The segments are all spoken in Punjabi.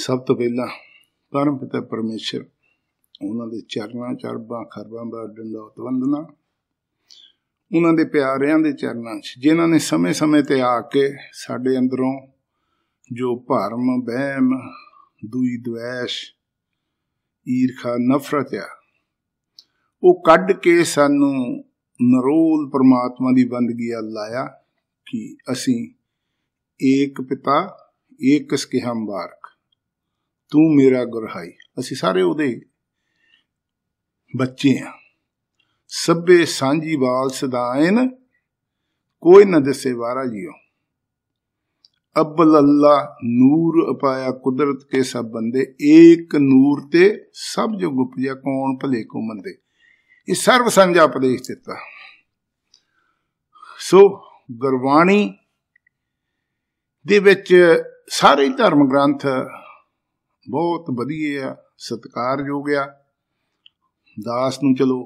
ਸਭ ਤੋਂ ਪਹਿਲਾਂ ਪਰਮ ਪਿਤਾ ਪਰਮੇਸ਼ਰ ਉਹਨਾਂ ਦੇ ਚਰਨਾਂ ਚਰਬਾਂ ਖਰਬਾਂ ਦਾ ਡੰਡਾ ਉਤਵੰਦਨਾ ਉਹਨਾਂ ਦੇ ਪਿਆਰਿਆਂ ਦੇ ਚਰਨਾਂ 'ਚ ਜਿਨ੍ਹਾਂ ਨੇ ਸਮੇਂ-ਸਮੇਂ ਤੇ ਆ ਕੇ ਸਾਡੇ ਅੰਦਰੋਂ ਜੋ ਭਰਮ ਬਹਿਮ ਦੁਈ ਦੁਐਸ਼ ਈਰਖਾ ਨਫ਼ਰਤ ਆ ਉਹ ਕੱਢ ਕੇ ਸਾਨੂੰ ਨਰੋਲ ਪ੍ਰਮਾਤਮਾ ਦੀ ਬੰਦਗੀ ਆ ਲਾਇਆ ਕਿ ਅਸੀਂ ਏਕ ਪਿਤਾ ਏਕਸ ਕੇ ਹਮ ਤੂੰ ਮੇਰਾ ਗੁਰਹਾਈ ਅਸੀਂ ਸਾਰੇ ਉਹਦੇ ਬੱਚੇ ਆ ਸਭੇ ਸਾਂਝੀ ਬਾਲ ਸਦਾਇਨ ਕੋਈ ਨਾ ਦਿਸੇ ਵਾਰਾ ਜੀਉ ਅਬਲ ਅੱਲਾ ਨੂਰ ਅਪਾਇਆ ਕੁਦਰਤ ਕੇ ਸਭ ਬੰਦੇ ਏਕ ਨੂਰ ਤੇ ਸਭ ਜੋ ਗੁਪਜਾ ਕੌਣ ਭਲੇ ਕੋ ਮੰਦੇ ਇਹ ਸਰਵ ਸੰਜਾ ਉਪਦੇਸ਼ ਦਿੱਤਾ ਸੋ ਗੁਰਬਾਣੀ ਦੇ ਵਿੱਚ ਸਾਰੇ ਧਰਮ ਗ੍ਰੰਥ ਬਹੁਤ ਵਧੀਆ ਸਤਿਕਾਰਯੋਗ ਆ ਦਾਸ ਨੂੰ ਚਲੋ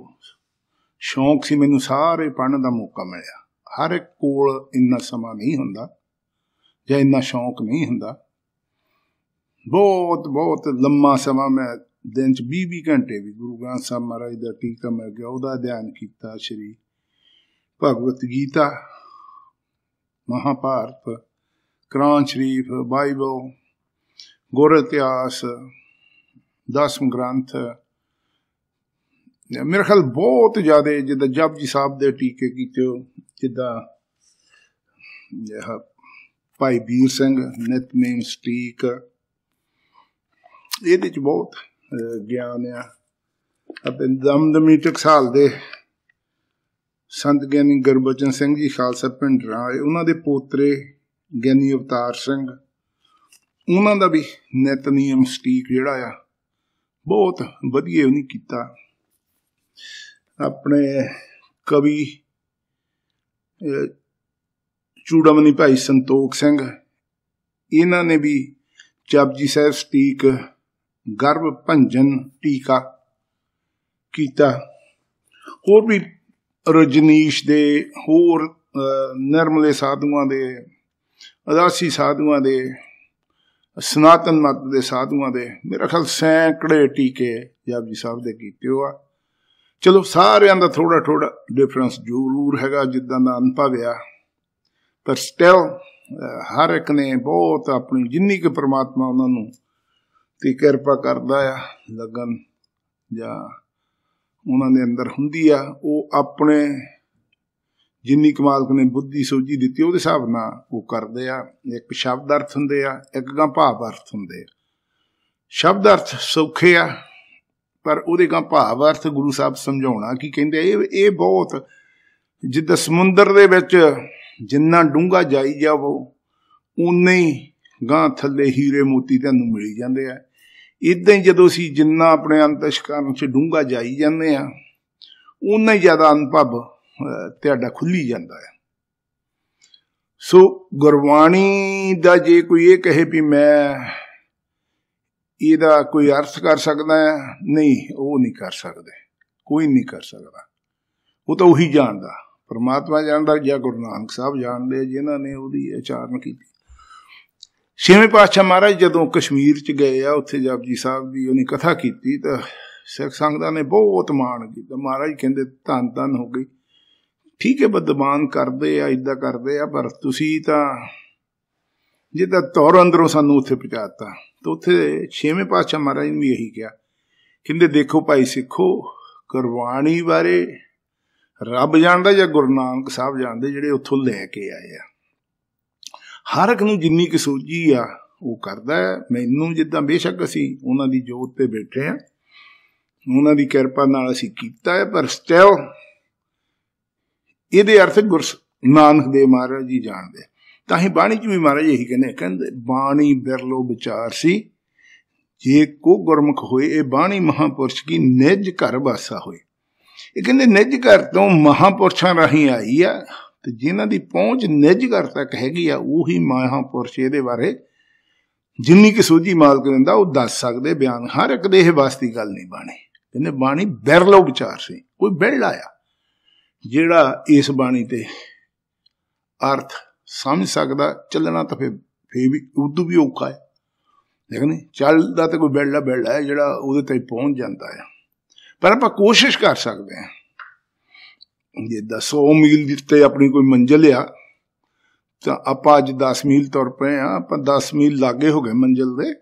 ਸ਼ੌਂਕ ਸੀ ਮੈਨੂੰ ਸਾਰੇ ਪੜਨ ਦਾ ਮੌਕਾ ਮਿਲਿਆ ਹਰ ਇੱਕ ਕੋਲ ਇੰਨਾ ਸਮਾਂ ਨਹੀਂ ਹੁੰਦਾ ਜਾਂ ਇੰਨਾ ਸ਼ੌਂਕ ਨਹੀਂ ਹੁੰਦਾ ਬਹੁਤ ਬਹੁਤ ਲੰਮਾ ਸਮਾਂ ਮੈਂ ਦਿਨ ਚ 20-20 ਘੰਟੇ ਵੀ ਗੁਰੂ ਗ੍ਰੰਥ ਸਾਹਿਬ ਮਹਾਰਾਜ ਦਾ ਟੀਕਾ ਮੈਂ ਗਿਆ ਉਹਦਾ ਧਿਆਨ ਕੀਤਾ ਸ਼੍ਰੀ ਭਗਵਤ ਗੀਤਾ ਮਹਾਭਾਰਤ ਕ੍ਰਾਂਚ ਸ਼ਰੀਫ ਬਾਈਬਲ ਗੁਰ ਇਤਿਹਾਸ ਦਸਮ ਗ੍ਰੰਥ ਮੇਰੇ ਖਿਆਲ ਬਹੁਤ ਜ਼ਿਆਦਾ ਜਿੱਦਾਂ ਜਪਜੀ ਸਾਹਿਬ ਦੇ ਟੀਕੇ ਕੀਤੇ ਜਿੱਦਾਂ ਭਾਈ ਵੀਰ ਸਿੰਘ ਮੇਮ ਸਟੀਕ ਇਹਦੇ ਚ ਬਹੁਤ ਗਿਆਨ ਆ ਅਤੇ ਦਮਦਮੀ ਟਕਸਾਲ ਦੇ ਸੰਤ ਗਿਆਨੀ ਗੁਰਬਚਨ ਸਿੰਘ ਜੀ ਖਾਲਸਾ ਪਿੰਡ ਰਾਏ ਉਹਨਾਂ ਦੇ ਪੋਤਰੇ ਗਿਆਨੀ ਅਵਤਾਰ ਸਿੰਘ ਉਹਨਾਂ ਦਾ ਵੀ ਨਿਤ ਨਿਯਮ ਸਟੀਕ ਜਿਹੜਾ ਆ ਬਹੁਤ ਵਧੀਆ ਉਹਨੇ ਕੀਤਾ ਆਪਣੇ ਕਵੀ ਚੂੜਮਨੀ ਭਾਈ ਸੰਤੋਖ ਸਿੰਘ ਇਹਨਾਂ ਨੇ ਵੀ ਜਪਜੀ ਸਾਹਿਬ ਸਟੀਕ ਗਰਭ ਭੰਜਨ ਟੀਕਾ ਕੀਤਾ ਹੋਰ ਵੀ ਰਜਨੀਸ਼ ਦੇ ਹੋਰ ਨਰਮਲੇ ਸਾਧੂਆਂ ਦੇ ਅਦਾਸੀ ਸਾਧੂਆਂ ਦੇ ਸਨਾਤਨ ਮਤ ਦੇ ਸਾਧੂਆਂ ਦੇ ਮੇਰਾ ਖਿਆਲ ਸੈਂਕੜੇ ਟੀਕੇ ਜਪਜੀ ਸਾਹਿਬ ਦੇ ਕੀਤੇ ਆ ਚਲੋ ਸਾਰਿਆਂ ਦਾ ਥੋੜਾ ਥੋੜਾ ਡਿਫਰੈਂਸ ਜ਼ਰੂਰ ਹੈਗਾ ਜਿੱਦਾਂ ਦਾ ਅਨਪਾ ਵਿਆ ਪਰ ਸਟਿਲ ਹਰ ਇੱਕ ਨੇ ਬਹੁਤ ਆਪਣੀ ਜਿੰਨੀ ਕਿ ਪ੍ਰਮਾਤਮਾ ਉਹਨਾਂ ਨੂੰ ਤੇ ਕਿਰਪਾ ਕਰਦਾ ਆ ਲਗਨ ਜਾਂ ਉਹਨਾਂ ਦੇ ਅੰਦਰ ਹੁੰਦੀ ਆ ਉਹ ਆਪਣੇ ਜਿੰਨੀ ਕਮਾਲਕ ਨੇ ਬੁੱਧੀ ਸੋਝੀ ਦਿੱਤੀ ਉਹਦੇ ਹਿਸਾਬ ਨਾਲ ਉਹ ਕਰਦੇ ਆ ਇੱਕ ਸ਼ਬਦ ਅਰਥ ਹੁੰਦੇ ਆ ਇੱਕ ਗਾਂ ਭਾਵ ਅਰਥ ਹੁੰਦੇ ਆ ਸ਼ਬਦ ਅਰਥ ਸੌਖੇ ਆ ਪਰ ਉਹਦੇ ਗਾਂ ਭਾਵ ਅਰਥ ਗੁਰੂ ਸਾਹਿਬ ਸਮਝਾਉਣਾ ਕੀ ਕਹਿੰਦੇ ਇਹ ਇਹ ਬਹੁਤ ਜਿੱਦਾਂ ਸਮੁੰਦਰ ਦੇ ਵਿੱਚ ਜਿੰਨਾ ਡੂੰਘਾ ਜਾਈ ਜਾਵੋ ਉਨੇ ਹੀ ਗਾਂ ਥੱਲੇ ਹੀਰੇ ਮੋਤੀ ਤੁਹਾਨੂੰ ਮਿਲ ਜਾਂਦੇ ਆ ਇਦਾਂ ਹੀ ਜਦੋਂ ਅਸੀਂ ਜਿੰਨਾ ਆਪਣੇ ਅੰਤਸ਼ਕਰਨ 'ਚ ਡੂੰਘਾ ਜਾਈ ਜਾਂਦੇ ਆ ਉਨਾ ਹੀ ਜ਼ਿਆਦਾ ਅਨੁਭਵ ਤੁਹਾਡਾ ਖੁੱਲੀ ਜਾਂਦਾ ਹੈ ਸੋ ਗੁਰਬਾਣੀ ਦਾ ਜੇ ਕੋਈ ਇਹ ਕਹੇ ਵੀ ਮੈਂ ਇਹਦਾ ਕੋਈ ਅਰਥ ਕਰ ਸਕਦਾ ਹੈ ਨਹੀਂ ਉਹ ਨਹੀਂ ਕਰ ਸਕਦੇ ਕੋਈ ਨਹੀਂ ਕਰ ਸਕਦਾ ਉਹ ਤਾਂ ਉਹੀ ਜਾਣਦਾ ਪਰਮਾਤਮਾ ਜਾਣਦਾ ਜਾਂ ਗੁਰੂ ਨਾਨਕ ਸਾਹਿਬ ਜਾਣਦੇ ਜਿਨ੍ਹਾਂ ਨੇ ਉਹਦੀ ਅਚਾਰਨ ਕੀਤੀ ਛੇਵੇਂ ਪਾਤਸ਼ਾਹ ਮਹਾਰਾਜ ਜਦੋਂ ਕਸ਼ਮੀਰ ਚ ਗਏ ਆ ਉੱਥੇ ਜਪਜੀ ਸਾਹਿਬ ਦੀ ਉਹਨੇ ਕਥਾ ਕੀਤੀ ਤਾਂ ਸਿੱਖ ਸੰਗਤਾਂ ਨੇ ਬਹੁਤ ਮਾਣ ਕੀਤਾ ਮਹਾਰਾਜ ਕਹਿੰਦੇ ਧੰਨ ਧੰਨ ਹੋ ਗਈ ਠੀਕ ਹੈ ਬਦਮਾਨ ਕਰਦੇ ਆ ਇਦਾਂ ਕਰਦੇ ਆ ਪਰ ਤੁਸੀਂ ਤਾਂ ਜਿਹਦਾ ਤੌਰ ਅੰਦਰੋਂ ਸਾਨੂੰ ਉੱਥੇ ਪਹੁੰਚਾਤਾ ਤਾਂ ਉੱਥੇ ਛੇਵੇਂ ਪਾਤਸ਼ਾਹ ਮਹਾਰਾਜ ਨੇ ਵੀ ਇਹੀ ਕਿਹਾ ਕਹਿੰਦੇ ਦੇਖੋ ਭਾਈ ਸਿੱਖੋ ਕੁਰਬਾਨੀ ਬਾਰੇ ਰੱਬ ਜਾਣਦਾ ਜਾਂ ਗੁਰੂ ਨਾਨਕ ਸਾਹਿਬ ਜਾਣਦੇ ਜਿਹੜੇ ਉੱਥੋਂ ਲੈ ਕੇ ਆਏ ਆ ਹਰ ਇੱਕ ਨੂੰ ਜਿੰਨੀ ਕਿ ਸੋਝੀ ਆ ਉਹ ਕਰਦਾ ਮੈਨੂੰ ਜਿੱਦਾਂ ਬੇਸ਼ੱਕ ਅਸੀਂ ਉਹਨਾਂ ਦੀ ਜੋਤ ਤੇ ਬੈਠੇ ਆ ਉਹਨਾਂ ਦੀ ਕਿਰਪਾ ਨਾਲ ਅਸੀਂ ਕੀਤਾ ਹੈ ਪਰ ਸਟਿਲ ਇਹਦੇ ਅਰਥ ਗੁਰ ਨਾਨਕ ਦੇਵ ਮਹਾਰਾਜ ਜੀ ਜਾਣਦੇ ਤਾਂ ਹੀ ਬਾਣੀ ਚ ਵੀ ਮਹਾਰਾਜ ਇਹੀ ਕਹਿੰਦੇ ਕਹਿੰਦੇ ਬਾਣੀ ਬਿਰਲੋ ਵਿਚਾਰ ਸੀ ਜੇ ਕੋ ਗੁਰਮੁਖ ਹੋਏ ਇਹ ਬਾਣੀ ਮਹਾਪੁਰਸ਼ ਕੀ ਨਿਜ ਘਰ ਵਾਸਾ ਹੋਏ ਇਹ ਕਹਿੰਦੇ ਨਿਜ ਘਰ ਤੋਂ ਮਹਾਪੁਰਸ਼ਾਂ ਰਹੀ ਆਈ ਆ ਤੇ ਜਿਨ੍ਹਾਂ ਦੀ ਪਹੁੰਚ ਨਿਜ ਘਰ ਤੱਕ ਹੈਗੀ ਆ ਉਹੀ ਮਹਾਪੁਰਸ਼ ਇਹਦੇ ਬਾਰੇ ਜਿੰਨੀ ਕਿ ਸੋਝੀ ਮਾਲਕ ਦਿੰਦਾ ਉਹ ਦੱਸ ਸਕਦੇ ਬਿਆਨ ਹਰ ਇੱਕ ਦੇ ਇਹ ਵਾਸਤੀ ਗੱਲ ਨਹੀਂ ਬਾਣੀ ਕਹਿੰਦੇ ਬਾਣੀ ਬਿਰਲੋ ਵਿਚਾਰ ਸੀ ਕੋਈ ਬਿਰਲ ਆਇਆ ਜਿਹੜਾ ਇਸ ਬਾਣੀ ਤੇ ਅਰਥ ਸਮਝ ਸਕਦਾ ਚੱਲਣਾ ਤਾਂ ਫੇ ਫੇ ਵੀ ਉਦੋਂ ਵੀ ਔਖਾ ਹੈ ਦੇਖਨੇ ਚੱਲਦਾ ਤਾਂ ਕੋਈ ਬੈਲਾ ਬੈਲਾ ਹੈ ਜਿਹੜਾ ਉਹਦੇ ਤੇ ਪਹੁੰਚ ਜਾਂਦਾ ਹੈ ਪਰ ਆਪਾਂ ਕੋਸ਼ਿਸ਼ ਕਰ ਸਕਦੇ ਹਾਂ ਜੇ 100 ਮੀਲ ਦਿੱਤੇ ਆਪਣੀ ਕੋਈ ਮੰਜ਼ਿਲ ਆ ਤਾਂ ਆਪਾਂ ਅੱਜ 10 ਮੀਲ ਤੁਰ ਪਏ ਆ ਆਪਾਂ 10 ਮੀਲ ਲਾਗੇ ਹੋ ਗਏ ਮੰਜ਼ਿਲ ਦੇ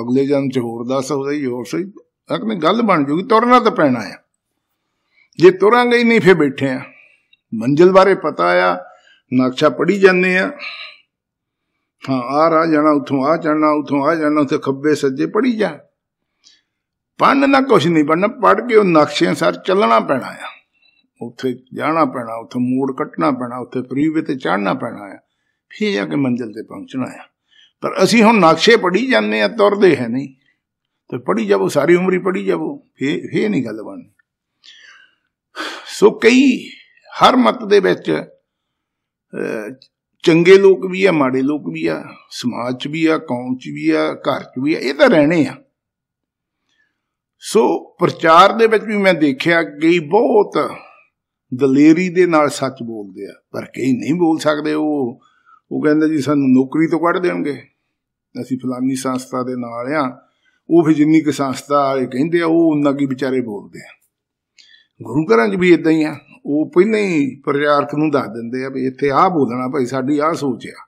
ਅਗਲੇ ਜਨਮ ਚ ਹੋਰ 10 ਹੋ ਜਾਈ ਹੋਰ ਸਹੀ ਅਕਨੇ ਗੱਲ ਬਣ ਜੂਗੀ ਤੁਰਨਾ ਤਾਂ ਪੈਣਾ ਆ ਜੇ ਤੁਰਾਂਗੇ ਹੀ ਨਹੀਂ ਫੇ ਬੈਠੇ ਆ ਮੰਜ਼ਿਲ ਬਾਰੇ ਪਤਾ ਆ ਨਕਸ਼ਾ ਪੜੀ ਜਾਂਦੇ ਆ ਹਾਂ ਆ ਰਾ ਜਾਣਾ ਉਥੋਂ ਆ ਜਾਣਾ ਉਥੋਂ ਆ ਜਾਣਾ ਉਥੇ ਖੱਬੇ ਸੱਜੇ ਪੜੀ ਜਾ ਪੜਨ ਨਾ ਕੁਛ ਨਹੀਂ ਪੜਨਾ ਪੜ ਕੇ ਉਹ ਨਕਸ਼ੇ ਸਰ ਚੱਲਣਾ ਪੈਣਾ ਆ ਉਥੇ ਜਾਣਾ ਪੈਣਾ ਉਥੇ ਮੋੜ ਕੱਟਣਾ ਪੈਣਾ ਉਥੇ ਫਰੀਵੇ ਤੇ ਚੜਨਾ ਪੈਣਾ ਆ ਫਿਰ ਜਾ ਕੇ ਮੰਜ਼ਿਲ ਤੇ ਪਹੁੰਚਣਾ ਆ ਪਰ ਅਸੀਂ ਹੁਣ ਨਕਸ਼ੇ ਪੜੀ ਜਾਂਦੇ ਆ ਤੁਰਦੇ ਹੈ ਨਹੀਂ ਤੇ ਪੜੀ ਜਾਵੋ ਸਾਰੀ ਉਮਰੀ ਪੜੀ ਜਾਵੋ ਫੇ ਫੇ ਨਹੀਂ ਗੱਲ ਬਣਨੀ ਸੋ ਕਈ ਹਰ ਮਤ ਦੇ ਵਿੱਚ ਚੰਗੇ ਲੋਕ ਵੀ ਆ ਮਾੜੇ ਲੋਕ ਵੀ ਆ ਸਮਾਜ 'ਚ ਵੀ ਆ ਕੌਮ 'ਚ ਵੀ ਆ ਘਰ 'ਚ ਵੀ ਆ ਇਹ ਤਾਂ ਰਹਿਣੇ ਆ ਸੋ ਪ੍ਰਚਾਰ ਦੇ ਵਿੱਚ ਵੀ ਮੈਂ ਦੇਖਿਆ ਕਈ ਬਹੁਤ ਦਲੇਰੀ ਦੇ ਨਾਲ ਸੱਚ ਬੋਲਦੇ ਆ ਪਰ ਕਈ ਨਹੀਂ ਬੋਲ ਸਕਦੇ ਉਹ ਉਹ ਕਹਿੰਦੇ ਜੀ ਸਾਨੂੰ ਨੌਕਰੀ ਤੋਂ ਕੱਢ ਦੇਣਗੇ ਅਸੀਂ ਫਲਾਨੀ ਸੰਸਥਾ ਦੇ ਨਾਲ ਆ ਉਹ ਫਿਰ ਜਿੰਨੀ ਕਿ ਸੰਸਥਾ ਵਾਲੇ ਕਹਿੰਦੇ ਆ ਉਹ ਉਹਨਾਂ ਕੀ ਵਿਚਾਰੇ ਬੋਲਦੇ ਆ ਗੁਰੂ ਘਰਾਂ 'ਚ ਵੀ ਇਦਾਂ ਹੀ ਆ ਉਹ ਪਹਿਲਾਂ ਹੀ ਪ੍ਰਚਾਰਕ ਨੂੰ ਦੱਸ ਦਿੰਦੇ ਆ ਵੀ ਇੱਥੇ ਆਹ ਬੋਲਣਾ ਭਾਈ ਸਾਡੀ ਆਹ ਸੋਚ ਆ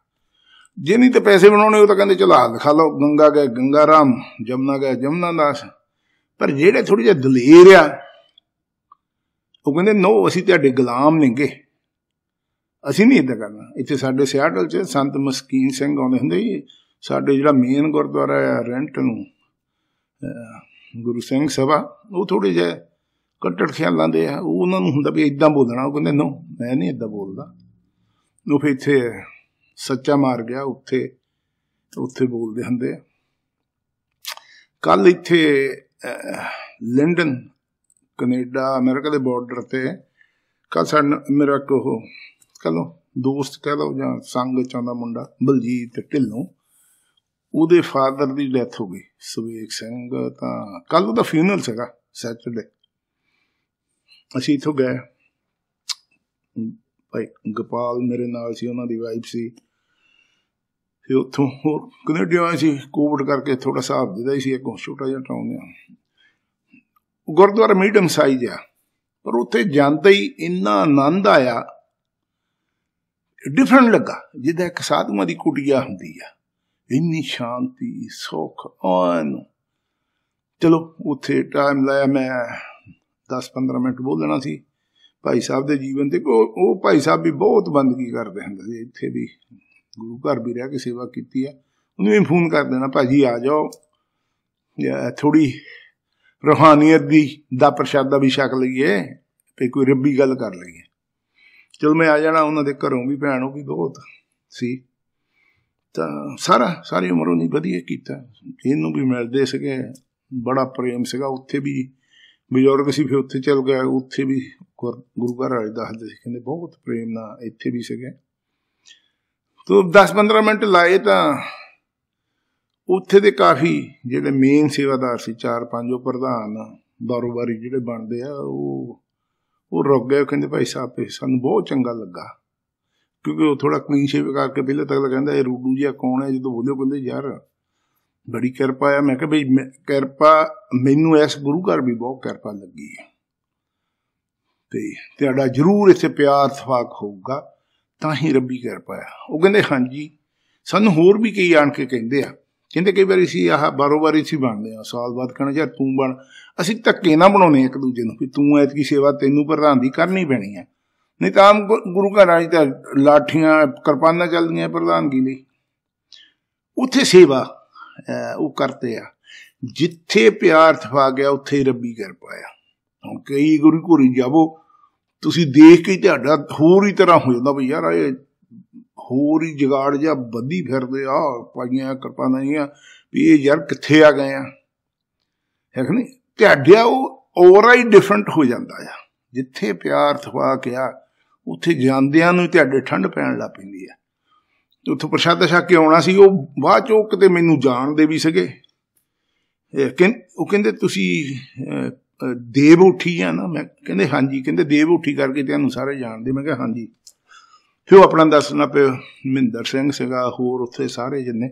ਨਹੀਂ ਤੇ ਪੈਸੇ ਬਣਾਉਣੇ ਉਹ ਤਾਂ ਕਹਿੰਦੇ ਚਲਾ ਦਿਖਾ ਲਓ ਗੰਗਾ ਗਏ ਗੰਗਾ ਰਾਮ ਜਮਨਾ ਗਏ ਜਮਨਾ ਦਾਸ ਪਰ ਜਿਹੜੇ ਥੋੜੇ ਜਿਹਾ ਦਲੇਰ ਆ ਉਹ ਕਹਿੰਦੇ ਨੋ ਅਸੀਂ ਤੁਹਾਡੇ ਗੁਲਾਮ ਨਹੀਂਗੇ ਅਸੀਂ ਨਹੀਂ ਇਦਾਂ ਕਰਨਾ ਇੱਥੇ ਸਾਡੇ ਸਿਆਟਲ 'ਚ ਸੰਤ ਮਸਕੀਨ ਸਿੰਘ ਆਉਂਦੇ ਹੁੰਦੇ ਸੀ ਸਾਡੇ ਜਿਹੜਾ ਮੇਨ ਗੁਰਦੁਆਰਾ ਹੈ ਰੈਂਟ ਨੂੰ ਗੁਰੂ ਸਿੰਘ ਸਭਾ ਉਹ ਥੋੜੇ ਜਿਹਾ ਕੱਟੜ ਖਿਆਲਾਂ ਦੇ ਆ ਉਹ ਉਹਨਾਂ ਨੂੰ ਹੁੰਦਾ ਵੀ ਇਦਾਂ ਬੋਲਣਾ ਉਹ ਕਹਿੰਦੇ ਨੋ ਮੈਂ ਨਹੀਂ ਇਦਾਂ ਬੋਲਦਾ ਉਹ ਫਿਰ ਇੱਥੇ ਸੱਚਾ ਮਾਰ ਗਿਆ ਉੱਥੇ ਉੱਥੇ ਬੋਲਦੇ ਹੁੰਦੇ ਆ ਕੱਲ ਇੱਥੇ ਲੰਡਨ ਕੈਨੇਡਾ ਅਮਰੀਕਾ ਦੇ ਬਾਰਡਰ ਤੇ ਕੱਲ ਸਾਡਾ ਮੇਰਾ ਕੋ ਕਹੋ ਦੋਸਤ ਕਹ ਲਓ ਜਾਂ ਸੰਗ ਚਾਹੁੰਦਾ ਮੁੰਡਾ ਬਲਜੀਤ ਢਿੱਲੋਂ ਉਹਦੇ ਫਾਦਰ ਦੀ ਡੈਥ ਹੋ ਗਈ ਸੁਵੇਕ ਸਿੰਘ ਤਾਂ ਕੱਲ ਉਹਦਾ ਫਿਊਨਰਲ ਸੀਗਾ ਸੈਟਰਡੇ ਅਸੀਂ ਇੱਥੋਂ ਗਏ ਭਾਈ ਗੋਪਾਲ ਮੇਰੇ ਨਾਲ ਸੀ ਉਹਨਾਂ ਦੀ ਵਾਈਫ ਸੀ ਫਿਰ ਉੱਥੋਂ ਹੋਰ ਕੈਨੇਡਾ ਆਏ ਸੀ ਕੋਵਿਡ ਕਰਕੇ ਥੋੜਾ ਸਾਹਬ ਦਿੱਤਾ ਸੀ ਇੱਕ ਛੋਟਾ ਜਿਹਾ ਟਾਊਨ ਆ ਗੁਰਦੁਆਰਾ ਮੀਡੀਅਮ ਸਾਈਜ਼ ਆ ਪਰ ਉੱਥੇ ਜਾਂਦੇ ਹੀ ਇੰਨਾ ਆਨੰਦ ਆਇਆ ਡਿਫਰੈਂਟ ਲੱਗਾ ਜਿੱਦਾਂ ਇੱਕ ਸਾਧੂਆਂ ਦੀ ਕੁਟੀਆ ਹੁੰਦੀ ਆ ਇੰਨੀ ਸ਼ਾਂਤੀ ਸੁਖ ਆਨ ਚਲੋ ਉੱਥੇ ਟਾਈਮ ਲਾਇਆ ਮੈਂ 10-15 ਮਿੰਟ ਬੋਲਣਾ ਸੀ ਭਾਈ ਸਾਹਿਬ ਦੇ ਜੀਵਨ ਤੇ ਉਹ ਭਾਈ ਸਾਹਿਬ ਵੀ ਬਹੁਤ ਬੰਦਗੀ ਕਰਦੇ ਹੁੰਦੇ ਸੀ ਇੱਥੇ ਵੀ ਗੁਰੂ ਘਰ ਵੀ ਰਹਿ ਕੇ ਸੇਵਾ ਕੀਤੀ ਆ ਉਹਨੂੰ ਵੀ ਫੋਨ ਕਰ ਦੇਣਾ ਭਾਜੀ ਆ ਜਾਓ ਥੋੜੀ ਰੋਹਾਨੀਅਤ ਦੀ ਦਾ ਪ੍ਰਸ਼ਾਦਾ ਵੀ ਛਕ ਲਈਏ ਤੇ ਕੋਈ ਰੱਬੀ ਗੱਲ ਕਰ ਲਈਏ ਚਲ ਮੈਂ ਆ ਜਾਣਾ ਉਹਨਾਂ ਦੇ ਘਰੋਂ ਵੀ ਭੈਣ ਉਹ ਵੀ ਬਹੁਤ ਸੀ ਤਾਂ ਸਾਰਾ ਸਾਰੀ ਉਮਰ ਉਹਨੇ ਵਧੀਆ ਕੀਤਾ ਇਹਨੂੰ ਵੀ ਮਿਲਦੇ ਸੀਗੇ ਬੜਾ ਪ੍ਰੇਮ ਸੀਗਾ ਉੱਥੇ ਵੀ ਬਜ਼ੁਰਗ ਸੀ ਫਿਰ ਉੱਥੇ ਚਲ ਗਿਆ ਉੱਥੇ ਵੀ ਗੁਰੂ ਘਰ ਵਾਲੇ ਦੱਸਦੇ ਸੀ ਕਹਿੰਦੇ ਬਹੁਤ ਪ੍ਰੇਮ ਨਾਲ ਇੱਥੇ ਵੀ ਸੀਗੇ ਤੋ 10-15 ਮਿੰਟ ਲਾਏ ਤਾਂ ਉੱਥੇ ਦੇ ਕਾਫੀ ਜਿਹੜੇ ਮੇਨ ਸੇਵਾਦਾਰ ਸੀ ਚਾਰ ਪੰਜ ਉਹ ਪ੍ਰਧਾਨ ਬਾਰੋਬਾਰੀ ਜਿਹੜੇ ਬਣਦੇ ਆ ਉਹ ਉਹ ਰੁਕ ਗਏ ਕਹਿੰਦੇ ਭਾਈ ਸਾਹਿਬ ਸਾਨੂੰ ਬਹੁਤ ਚੰਗਾ ਲੱਗਾ ਕਿਉਂਕਿ ਉਹ ਥੋੜਾ ਕਲੀਨ ਸ਼ੇਵ ਕਰਕੇ ਪਹਿਲੇ ਤੱਕ ਕਹਿੰਦਾ ਇਹ ਰੂਡੂ ਜਿਹਾ ਕੌਣ ਹੈ ਜਦੋਂ ਬੋਲਿਓ ਕਹਿੰਦੇ ਯਾਰ ਬੜੀ ਕਿਰਪਾ ਆ ਮੈਂ ਕਿਹਾ ਬਈ ਕਿਰਪਾ ਮੈਨੂੰ ਇਸ ਗੁਰੂ ਘਰ ਵੀ ਬਹੁਤ ਕਿਰਪਾ ਲੱਗੀ ਹੈ ਤੇ ਤੁਹਾਡਾ ਜ਼ਰੂਰ ਇੱਥੇ ਪਿਆਰ ਸਵਾਕ ਹੋਊਗਾ ਤਾਂ ਹੀ ਰੱਬੀ ਕਿਰਪਾ ਆ ਉਹ ਕਹਿੰਦੇ ਹਾਂਜੀ ਸਾਨੂੰ ਹੋਰ ਵੀ ਕਈ ਆਣ ਕੇ ਕਹਿੰਦੇ ਆ ਕਹਿੰਦੇ ਕਈ ਵਾਰੀ ਸੀ ਆਹ ਬਾਰੋ ਵਾਰੀ ਸੀ ਬਣਦੇ ਆ ਸਾਲ ਬਾਅਦ ਕਹਿੰਦੇ ਯਾਰ ਤੂੰ ਬਣ ਅਸੀਂ ਧੱਕੇ ਨਾ ਬਣਾਉਨੇ ਇੱਕ ਦੂਜੇ ਨੂੰ ਵੀ ਤੂੰ ਐਤ ਕੀ ਸੇਵਾ ਤੈਨੂੰ ਪ੍ਰਧਾਨ ਦੀ ਕਰਨੀ ਪੈਣੀ ਹੈ ਨਹੀਂ ਤਾਂ ਗੁਰੂ ਘਰਾਂ 'ਚ ਤਾਂ ਲਾਠੀਆਂ ਕਿਰਪਾਨਾਂ ਚੱਲਦੀਆਂ ਦੀ ਲਈ ਉੱਥੇ ਸੇਵਾ ਉਹ ਕਰਦੇ ਆ ਜਿੱਥੇ ਪਿਆਰ ਥਵਾ ਗਿਆ ਉੱਥੇ ਹੀ ਰੱਬੀ ਕਰ ਪਾਇਆ ਹੁਣ ਕਈ ਗੁਰੂ ਘੋਰੀ ਜਾਵੋ ਤੁਸੀਂ ਦੇਖ ਕੇ ਤੁਹਾਡਾ ਹੋਰ ਹੀ ਤਰ੍ਹਾਂ ਹੋ ਜਾਂਦਾ ਵੀ ਯਾਰ ਇਹ ਹੋਰ ਹੀ ਜਗਾੜ ਜਾਂ ਬੱਦੀ ਫਿਰਦੇ ਆ ਪਾਈਆਂ ਕਿਰਪਾ ਨਹੀਂ ਆ ਵੀ ਇਹ ਯਾਰ ਕਿੱਥੇ ਆ ਗਏ ਆ ਹੈ ਕਿ ਨਹੀਂ ਤੁਹਾਡਾ ਉਹ ਓਵਰ ਹੀ ਡਿਫਰੈਂਟ ਹੋ ਜਾਂਦਾ ਆ ਜਿੱਥੇ ਪਿਆਰ ਥਵਾ ਗਿਆ ਉੱਥੇ ਜਾਂਦਿਆਂ ਨੂੰ ਤੁਹਾਡੇ ਠੰਡ ਪੈਣ ਲੱਗ ਪੈਂਦੀ ਆ ਉੱਥੋਂ ਪ੍ਰਸ਼ਾਦਾ ਛਕ ਕੇ ਆਉਣਾ ਸੀ ਉਹ ਬਾਅਦ ਚੋਂ ਕਿਤੇ ਮੈਨੂੰ ਜਾਣਦੇ ਵੀ ਸਗੇ ਉਹ ਕਹਿੰਦੇ ਤੁਸੀਂ ਦੇਵ ਉਠੀ ਆ ਨਾ ਮੈਂ ਕਹਿੰਦੇ ਹਾਂਜੀ ਕਹਿੰਦੇ ਦੇਵ ਉਠੀ ਕਰਕੇ ਤੁਹਾਨੂੰ ਸਾਰੇ ਜਾਣਦੇ ਮੈਂ ਕਿਹਾ ਹਾਂਜੀ ਫਿਰ ਉਹ ਆਪਣਾ ਦੱਸਣਾ ਪਿਆ ਮਹਿੰਦਰ ਸਿੰਘ ਸਗਾ ਹੋਰ ਉੱਥੇ ਸਾਰੇ ਜਿੰਨੇ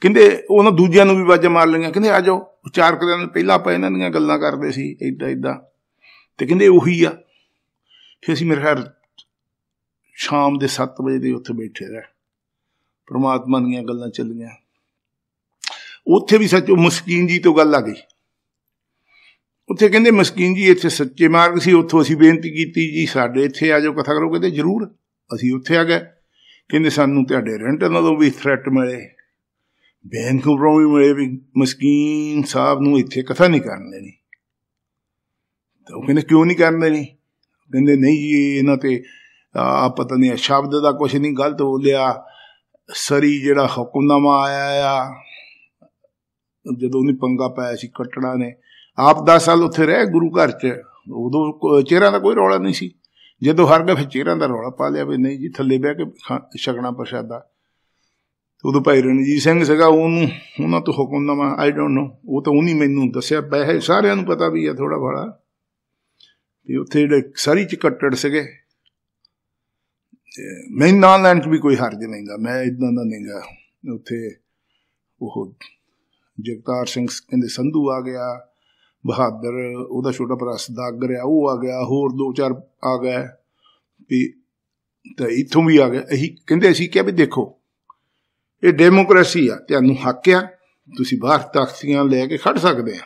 ਕਹਿੰਦੇ ਉਹਨਾਂ ਦੂਜਿਆਂ ਨੂੰ ਵੀ ਵਾਜਾ ਮਾਰ ਲਈਆਂ ਕਹਿੰਦੇ ਆ ਜਾਓ ਚਾਰ ਕੁ ਦਿਨ ਪਹਿਲਾਂ ਆਪਾਂ ਇਹਨਾਂ ਦੀਆਂ ਗੱਲਾਂ ਕਰਦੇ ਸੀ ਇਦਾਂ ਇਦਾਂ ਤੇ ਕਹਿੰਦੇ ਉਹੀ ਆ ਫਿਰ ਅਸੀਂ ਮੇਰੇ ਘਰ ਸ਼ਾਮ ਦੇ 7 ਵਜੇ ਦੇ ਉੱਥੇ ਬੈਠੇ ਰਹੇ ਪਰਮਾਤਮਾ ਦੀਆਂ ਗੱਲਾਂ ਚੱਲੀਆਂ ਉੱਥੇ ਵੀ ਸੱਚ ਉਹ ਮਸਕੀਨ ਜੀ ਤੋਂ ਗੱਲ ਆ ਗਈ ਉੱਥੇ ਕਹਿੰਦੇ ਮਸਕੀਨ ਜੀ ਇੱਥੇ ਸੱਚੇ ਮਾਰਗ ਸੀ ਉੱਥੋਂ ਅਸੀਂ ਬੇਨਤੀ ਕੀਤੀ ਜੀ ਸਾਡੇ ਇੱਥੇ ਆਜੋ ਕਥਾ ਕਰੋ ਕਹਿੰਦੇ ਜ਼ਰੂਰ ਅਸੀਂ ਉੱਥੇ ਆ ਗਏ ਕਹਿੰਦੇ ਸਾਨੂੰ ਤੁਹਾਡੇ ਰੈਂਟ ਨਾਲੋਂ ਵੀ ਥ੍ਰੈਟ ਮਿਲੇ ਬੈਂਕ ਬੈਂਕੂਵਰੋਂ ਵੀ ਮਿਲੇ ਵੀ ਮਸਕੀਨ ਸਾਹਿਬ ਨੂੰ ਇੱਥੇ ਕਥਾ ਨਹੀਂ ਕਰਨ ਦੇਣੀ ਤਾਂ ਉਹ ਕਹਿੰਦੇ ਕਿਉਂ ਨਹੀਂ ਕਰਨ ਦੇਣੀ ਕਹਿੰਦੇ ਨਹੀਂ ਜੀ ਇਹਨਾਂ ਤੇ ਆ ਪਤਾ ਨਹੀਂ ਸ਼ਬਦ ਦਾ ਕੁਝ ਨਹੀਂ ਗਲਤ ਬੋਲਿਆ ਸਰੀ ਜਿਹੜਾ ਹੁਕਮਨਾਮਾ ਆਇਆ ਆ ਜਦੋਂ ਉਹਨੇ ਪੰਗਾ ਪਾਇਆ ਸੀ ਕਟੜਾ ਨੇ ਆਪ 10 ਸਾਲ ਉੱਥੇ ਰਹੇ ਗੁਰੂ ਘਰ 'ਚ ਉਦੋਂ ਚਿਹਰਾ ਦਾ ਕੋਈ ਰੌਲਾ ਨਹੀਂ ਸੀ ਜਦੋਂ ਹਰ ਗਫੇ ਚਿਹਰਾ ਦਾ ਰੌਲਾ ਪਾ ਲਿਆ ਵੀ ਨਹੀਂ ਜੀ ਥੱਲੇ ਬਹਿ ਕੇ ਛਕਣਾ ਪ੍ਰਸ਼ਾਦਾ ਉਦੋਂ ਭਾਈ ਰਣਜੀਤ ਸਿੰਘ ਸਗਾ ਉਹਨੂੰ ਉਹਨਾਂ ਤੋਂ ਹੁਕਮਨਾਮਾ ਆਈ ਡੋਨਟ ਨੋ ਉਹ ਤਾਂ ਉਹਨੇ ਮੈਨੂੰ ਦੱਸਿਆ ਪਿਆ ਸਾਰਿਆਂ ਨੂੰ ਪਤਾ ਵੀ ਆ ਥੋੜਾ ਬੜਾ ਤੇ ਉੱਥੇ ਜਿਹੜੇ ਸਾਰੀ ਚ ਕੱਟੜ ਸੀਗੇ ਮੈਂ ਨਾਂ ਲੈਣ 'ਚ ਵੀ ਕੋਈ ਹਰਜ ਨਹੀਂਗਾ ਮੈਂ ਇਦਾਂ ਦਾ ਨਹੀਂਗਾ ਉੱਥੇ ਉਹ ਜਗਤਾਰ ਸਿੰਘ ਕਹਿੰਦੇ ਸੰਧੂ ਆ ਗਿਆ ਬਹਾਦਰ ਉਹਦਾ ਛੋਟਾ ਭਰਾ ਸਦਾਗਰ ਆ ਉਹ ਆ ਗਿਆ ਹੋਰ ਦੋ ਚਾਰ ਆ ਗਏ ਵੀ ਤੇ ਇਥੋਂ ਵੀ ਆ ਗਏ ਅਸੀਂ ਕਹਿੰਦੇ ਅਸੀਂ ਕਿਹਾ ਵੀ ਦੇਖੋ ਇਹ ਡੈਮੋਕ੍ਰੇਸੀ ਆ ਤੁਹਾਨੂੰ ਹੱਕ ਆ ਤੁਸੀਂ ਬਾਹਰ ਤਾਕਤੀਆਂ ਲੈ ਕੇ ਖੜ ਸਕਦੇ ਆ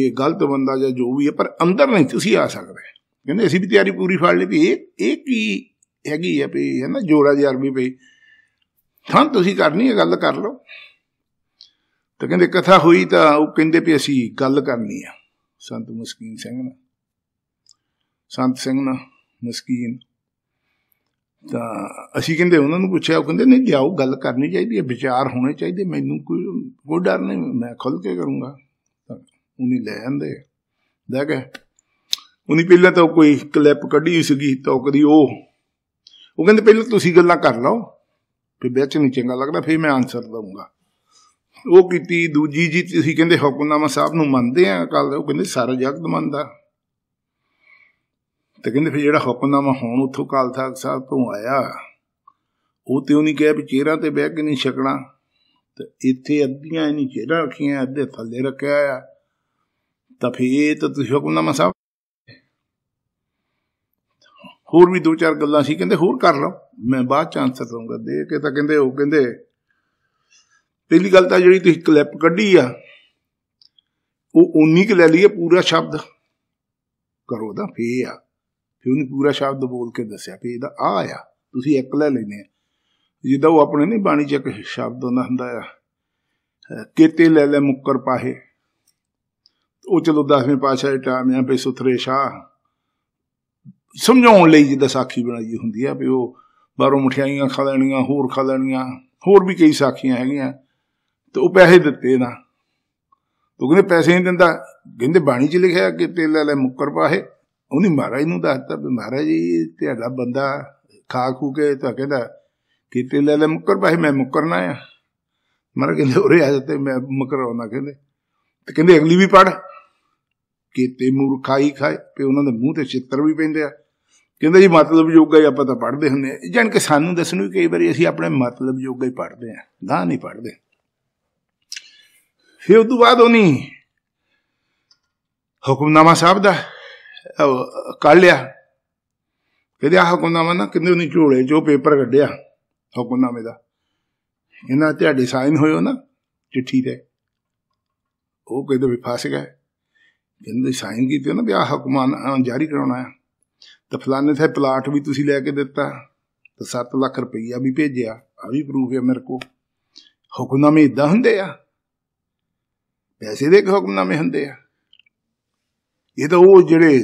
ਇਹ ਗਲਤ ਬੰਦਾ ਜਾਂ ਜੋ ਵੀ ਹੈ ਪਰ ਅੰਦਰ ਨਹੀਂ ਤੁਸੀਂ ਆ ਸਕਦੇ ਕਹਿੰਦੇ ਅਸੀਂ ਵੀ ਤਿਆਰੀ ਪੂਰੀ ਫੜ ਲਈ ਵੀ ਇਹ ਇਹ ਕੀ ਹੈਗੀ ਆ ਵੀ ਹੈ ਨਾ ਜੋਰਾ ਜੀ ਅਰਬੀ ਪਈ ਤਾਂ ਤੁਸੀਂ ਕਰਨੀ ਹੈ ਗੱਲ ਕਰ ਲਓ ਤਾਂ ਕਹਿੰਦੇ ਕਥਾ ਹੋਈ ਤਾਂ ਉਹ ਕਹਿੰਦੇ ਵੀ ਅਸੀਂ ਗੱਲ ਕਰਨੀ ਆ ਸੰਤ ਮਸਕੀਨ ਸਿੰਘ ਨਾਲ ਸੰਤ ਸਿੰਘ ਨਾਲ ਮਸਕੀਨ ਤਾਂ ਅਸੀਂ ਕਹਿੰਦੇ ਉਹਨਾਂ ਨੂੰ ਪੁੱਛਿਆ ਉਹ ਕਹਿੰਦੇ ਨਹੀਂ ਜਾਓ ਗੱਲ ਕਰਨੀ ਚਾਹੀਦੀ ਹੈ ਵਿਚਾਰ ਹੋਣੇ ਚਾਹੀਦੇ ਮੈਨੂੰ ਕੋਈ ਕੋਈ ਡਰ ਨਹੀਂ ਮੈਂ ਖੁੱਲ ਕੇ ਕਰੂੰਗਾ ਤਾਂ ਉਹਨੇ ਲੈ ਜਾਂਦੇ ਲੈ ਗਏ ਉਹਨੇ ਪਹਿਲਾਂ ਤਾਂ ਕੋਈ ਕਲਿੱਪ ਕੱਢੀ ਸੀਗੀ ਤਾਂ ਦੀ ਉਹ ਉਹ ਕਹਿੰਦੇ ਪਹਿਲਾਂ ਤੁਸੀਂ ਗੱਲਾਂ ਕਰ ਲਓ ਫਿਰ ਵਿੱਚ ਨਹੀਂ ਚੰਗਾ ਲੱਗਦਾ ਫਿਰ ਮੈਂ ਆਨਸਰ ਦਊਂਗਾ ਉਹ ਕੀਤੀ ਦੂਜੀ ਜੀ ਤੁਸੀਂ ਕਹਿੰਦੇ ਹੁਕਮਨਾਮਾ ਸਾਹਿਬ ਨੂੰ ਮੰਨਦੇ ਆ ਕੱਲ ਉਹ ਕਹਿੰਦੇ ਸਾਰਾ ਜਗਤ ਮੰਨਦਾ ਤੇ ਕਹਿੰਦੇ ਫਿਰ ਜਿਹੜਾ ਹੁਕਮਨਾਮਾ ਹੋਣ ਉੱਥੋਂ ਕਾਲ ਸਾਹਿਬ ਤੋਂ ਆਇਆ ਉਹ ਤੇ ਉਹਨੇ ਕਿਹਾ ਵੀ ਚਿਹਰਾ ਤੇ ਬਹਿ ਕੇ ਨਹੀਂ ਛਕਣਾ ਤੇ ਇੱਥੇ ਅੱਧੀਆਂ ਨਹੀਂ ਚਿਹਰਾ ਰੱਖੀਆਂ ਅੱਧੇ ਥੱਲੇ ਰੱਖਿਆ ਆ ਤਾਂ ਫਿਰ ਇਹ ਤਾਂ ਤੁਸੀਂ ਹੁਕਮਨਾਮਾ ਸਾਹਿਬ ਹੋਰ ਵੀ ਦੋ ਚਾਰ ਗੱਲਾਂ ਸੀ ਕਹਿੰਦੇ ਹੋਰ ਕਰ ਲਓ ਮੈਂ ਬਾਅਦ ਚ ਆਨਸਰ ਦਊਂਗਾ ਦੇ ਕੇ ਤਾਂ ਕਹਿੰਦੇ ਉਹ ਕਹਿੰਦੇ ਪਹਿਲੀ ਗੱਲ ਤਾਂ ਜਿਹੜੀ ਤੁਸੀਂ ਕਲਿੱਪ ਕੱਢੀ ਆ ਉਹ ਉਨੀ ਕਿ ਲੈ ਲਈਏ ਪੂਰਾ ਸ਼ਬਦ ਕਰੋ ਦਾ ਫੇ ਆ ਫਿਰ ਉਹਨੇ ਪੂਰਾ ਸ਼ਬਦ ਬੋਲ ਕੇ ਦੱਸਿਆ ਵੀ ਇਹਦਾ ਆ ਆ ਤੁਸੀਂ ਇੱਕ ਲੈ ਲੈਨੇ ਆ ਜਿੱਦਾਂ ਉਹ ਆਪਣੇ ਨਹੀਂ ਬਾਣੀ ਚ ਇੱਕ ਸ਼ਬਦ ਉਹਨਾਂ ਹੁੰਦਾ ਆ ਕੇਤੇ ਲੈ ਲੈ ਮੁੱਕਰ ਪਾਹੇ ਉਹ ਚਲੋ 10ਵੇਂ ਪਾਸ਼ਾ ਦੇ ਟਾਈਮ ਆ ਬਈ ਸੁਥਰੇ ਸ਼ਾਹ ਸਮਝਾਉਣ ਲਈ ਜਿੱਦਾਂ ਸਾਖੀ ਬਣਾਈ ਹੁੰਦੀ ਆ ਵੀ ਉਹ ਬਾਹਰੋਂ ਮਠਿਆਈਆਂ ਖਾ ਲੈਣੀਆਂ ਹੋਰ ਖਾ ਲੈਣੀਆਂ ਹੋਰ ਵੀ ਕਈ ਸਾਖੀਆਂ ਹੈਗੀਆਂ ਤੇ ਉਹ ਪੈਸੇ ਦਿੱਤੇ ਨਾ ਤੂੰ ਕਹਿੰਦੇ ਪੈਸੇ ਨਹੀਂ ਦਿੰਦਾ ਕਹਿੰਦੇ ਬਾਣੀ 'ਚ ਲਿਖਿਆ ਕਿ ਤੇ ਲੈ ਲੈ ਮੁੱਕਰ ਪਾਹੇ ਉਹਨੇ ਮਹਾਰਾਜ ਨੂੰ ਦੱਸਤਾ ਵੀ ਮਹਾਰਾਜ ਜੀ ਤੁਹਾਡਾ ਬੰਦਾ ਖਾ ਖੂ ਕੇ ਤਾਂ ਕਹਿੰਦਾ ਕਿ ਤੇ ਲੈ ਲੈ ਮੁੱਕਰ ਪਾਹੇ ਮੈਂ ਮੁੱਕਰਨਾ ਆ ਮਹਾਰਾਜ ਕਹਿੰਦੇ ਉਰੇ ਆ ਤੇ ਮੈਂ ਮੁੱਕਰਾਉਣਾ ਕਹਿੰਦੇ ਤੇ ਕਹਿੰਦੇ ਅਗਲੀ ਵੀ ਪੜ ਕਿ ਤੇ ਮੂਰਖਾਈ ਖਾਏ ਤੇ ਉਹਨਾਂ ਦੇ ਮੂੰਹ ਤੇ ਚਿੱਤਰ ਵੀ ਪੈਂਦੇ ਆ ਕਹਿੰਦੇ ਜੀ ਮਤਲਬ ਯੋਗਾ ਹੀ ਆਪਾਂ ਤਾਂ ਪੜ੍ਹਦੇ ਹੁੰਦੇ ਆ ਜਾਨ ਕਿ ਸਾਨੂੰ ਦੱਸਣ ਕਈ ਵਾਰੀ ਅਸੀਂ ਆਪਣੇ ਮਤਲਬ ਯੋਗਾ ਹੀ ਪੜ੍ਹਦੇ ਆ ਗਾਂ ਨਹੀਂ ਪੜ੍ਹਦੇ ਫਿਰ ਉਦੋਂ ਤੋਂ ਬਾਅਦ ਉਹਨੀ ਹੁਕਮਨਾਮਾ ਸਾਹਿਬ ਦਾ ਕੱਢ ਲਿਆ ਕਹਿੰਦੇ ਆ ਹੁਕਮਨਾਮਾ ਨਾ ਕਿੰਨੇ ਉਹਨੀ ਝੋਲੇ ਜੋ ਪੇਪਰ ਕੱਢਿਆ ਹੁਕਮਨਾਮੇ ਦਾ ਇਹਨਾਂ ਤੁਹਾਡੇ ਸਾਈਨ ਹੋਇਓ ਨਾ ਚਿੱਠੀ ਤੇ ਉਹ ਕਹਿੰਦੇ ਵੀ ਫਸ ਗਏ ਕਹਿੰਦੇ ਸਾਈਨ ਕੀਤੇ ਨਾ ਵੀ ਆ ਹੁਕਮਾਂ ਜਾਰੀ ਕਰਾਉਣਾ ਆ ਤਾਂ ਫਲਾਣੇ ਸਾਹਿਬ ਪਲਾਟ ਵੀ ਤੁਸੀਂ ਲੈ ਕੇ ਦਿੱਤਾ ਤਾਂ 7 ਲੱਖ ਰੁਪਈਆ ਵੀ ਭੇਜਿਆ ਆ ਵੀ ਪ੍ਰੂਫ ਹੈ ਮੇਰੇ ਕੋ ਹੁਕਮਨਾਮੇ ਇਦਾਂ ਹੁੰਦੇ ਆ ਪੈਸੇ ਦੇ ਹੁਕਮਨਾਮੇ ਹੁੰਦੇ ਆ ਇਹ ਤਾਂ ਉਹ ਜਿਹੜੇ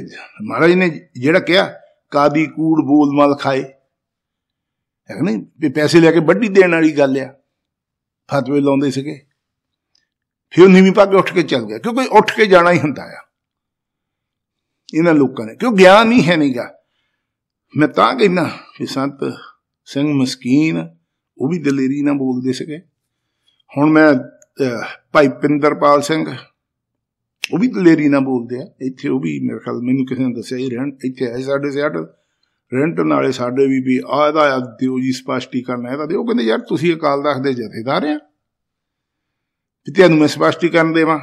ਮਹਾਰਾਜ ਨੇ ਜਿਹੜਾ ਕਿਹਾ ਕਾਦੀ ਕੂੜ ਬੋਲ ਮਲ ਖਾਏ ਹੈ ਨਹੀਂ ਪੈਸੇ ਲੈ ਕੇ ਵੱਡੀ ਦੇਣ ਵਾਲੀ ਗੱਲ ਆ ਫਤਵੇ ਲਾਉਂਦੇ ਸੀਗੇ ਫਿਰ ਨੀਵੀਂ ਪਾ ਕੇ ਉੱਠ ਕੇ ਚੱਲ ਗਿਆ ਕਿਉਂਕਿ ਉੱਠ ਕੇ ਜਾਣਾ ਹੀ ਹੁੰਦਾ ਆ ਇਹਨਾਂ ਲੋਕਾਂ ਨੇ ਕਿਉਂ ਗਿਆਨ ਨਹੀਂ ਹੈ ਨਹੀਂਗਾ ਮੈਂ ਤਾਂ ਕਹਿੰਦਾ ਕਿ ਸੰਤ ਸਿੰਘ ਮਸਕੀਨ ਉਹ ਵੀ ਦਲੇਰੀ ਨਾਲ ਬੋਲਦੇ ਸੀਗੇ ਹੁਣ ਮੈਂ ਭਾਈ ਪਿੰਦਰਪਾਲ ਸਿੰਘ ਉਹ ਵੀ ਦਲੇਰੀ ਨਾਲ ਬੋਲਦੇ ਆ ਇੱਥੇ ਉਹ ਵੀ ਮੇਰੇ ਖਿਆਲ ਮੈਨੂੰ ਕਿਸੇ ਨੇ ਦੱਸਿਆ ਹੀ ਰਹਿਣ ਇੱਥੇ ਹੈ ਸਾਡੇ ਸਿਆਟ ਰੈਂਟ ਨਾਲੇ ਸਾਡੇ ਵੀ ਵੀ ਆ ਇਹਦਾ ਆ ਦਿਓ ਜੀ ਸਪਸ਼ਟੀਕਰਨ ਇਹਦਾ ਦਿਓ ਕਹਿੰਦੇ ਯਾਰ ਤੁਸੀਂ ਅਕਾਲ ਦਾਖ ਦੇ ਜਥੇਦਾਰ ਆ ਤੇ ਤੁਹਾਨੂੰ ਮੈਂ ਸਪਸ਼ਟੀਕਰਨ ਦੇਵਾਂ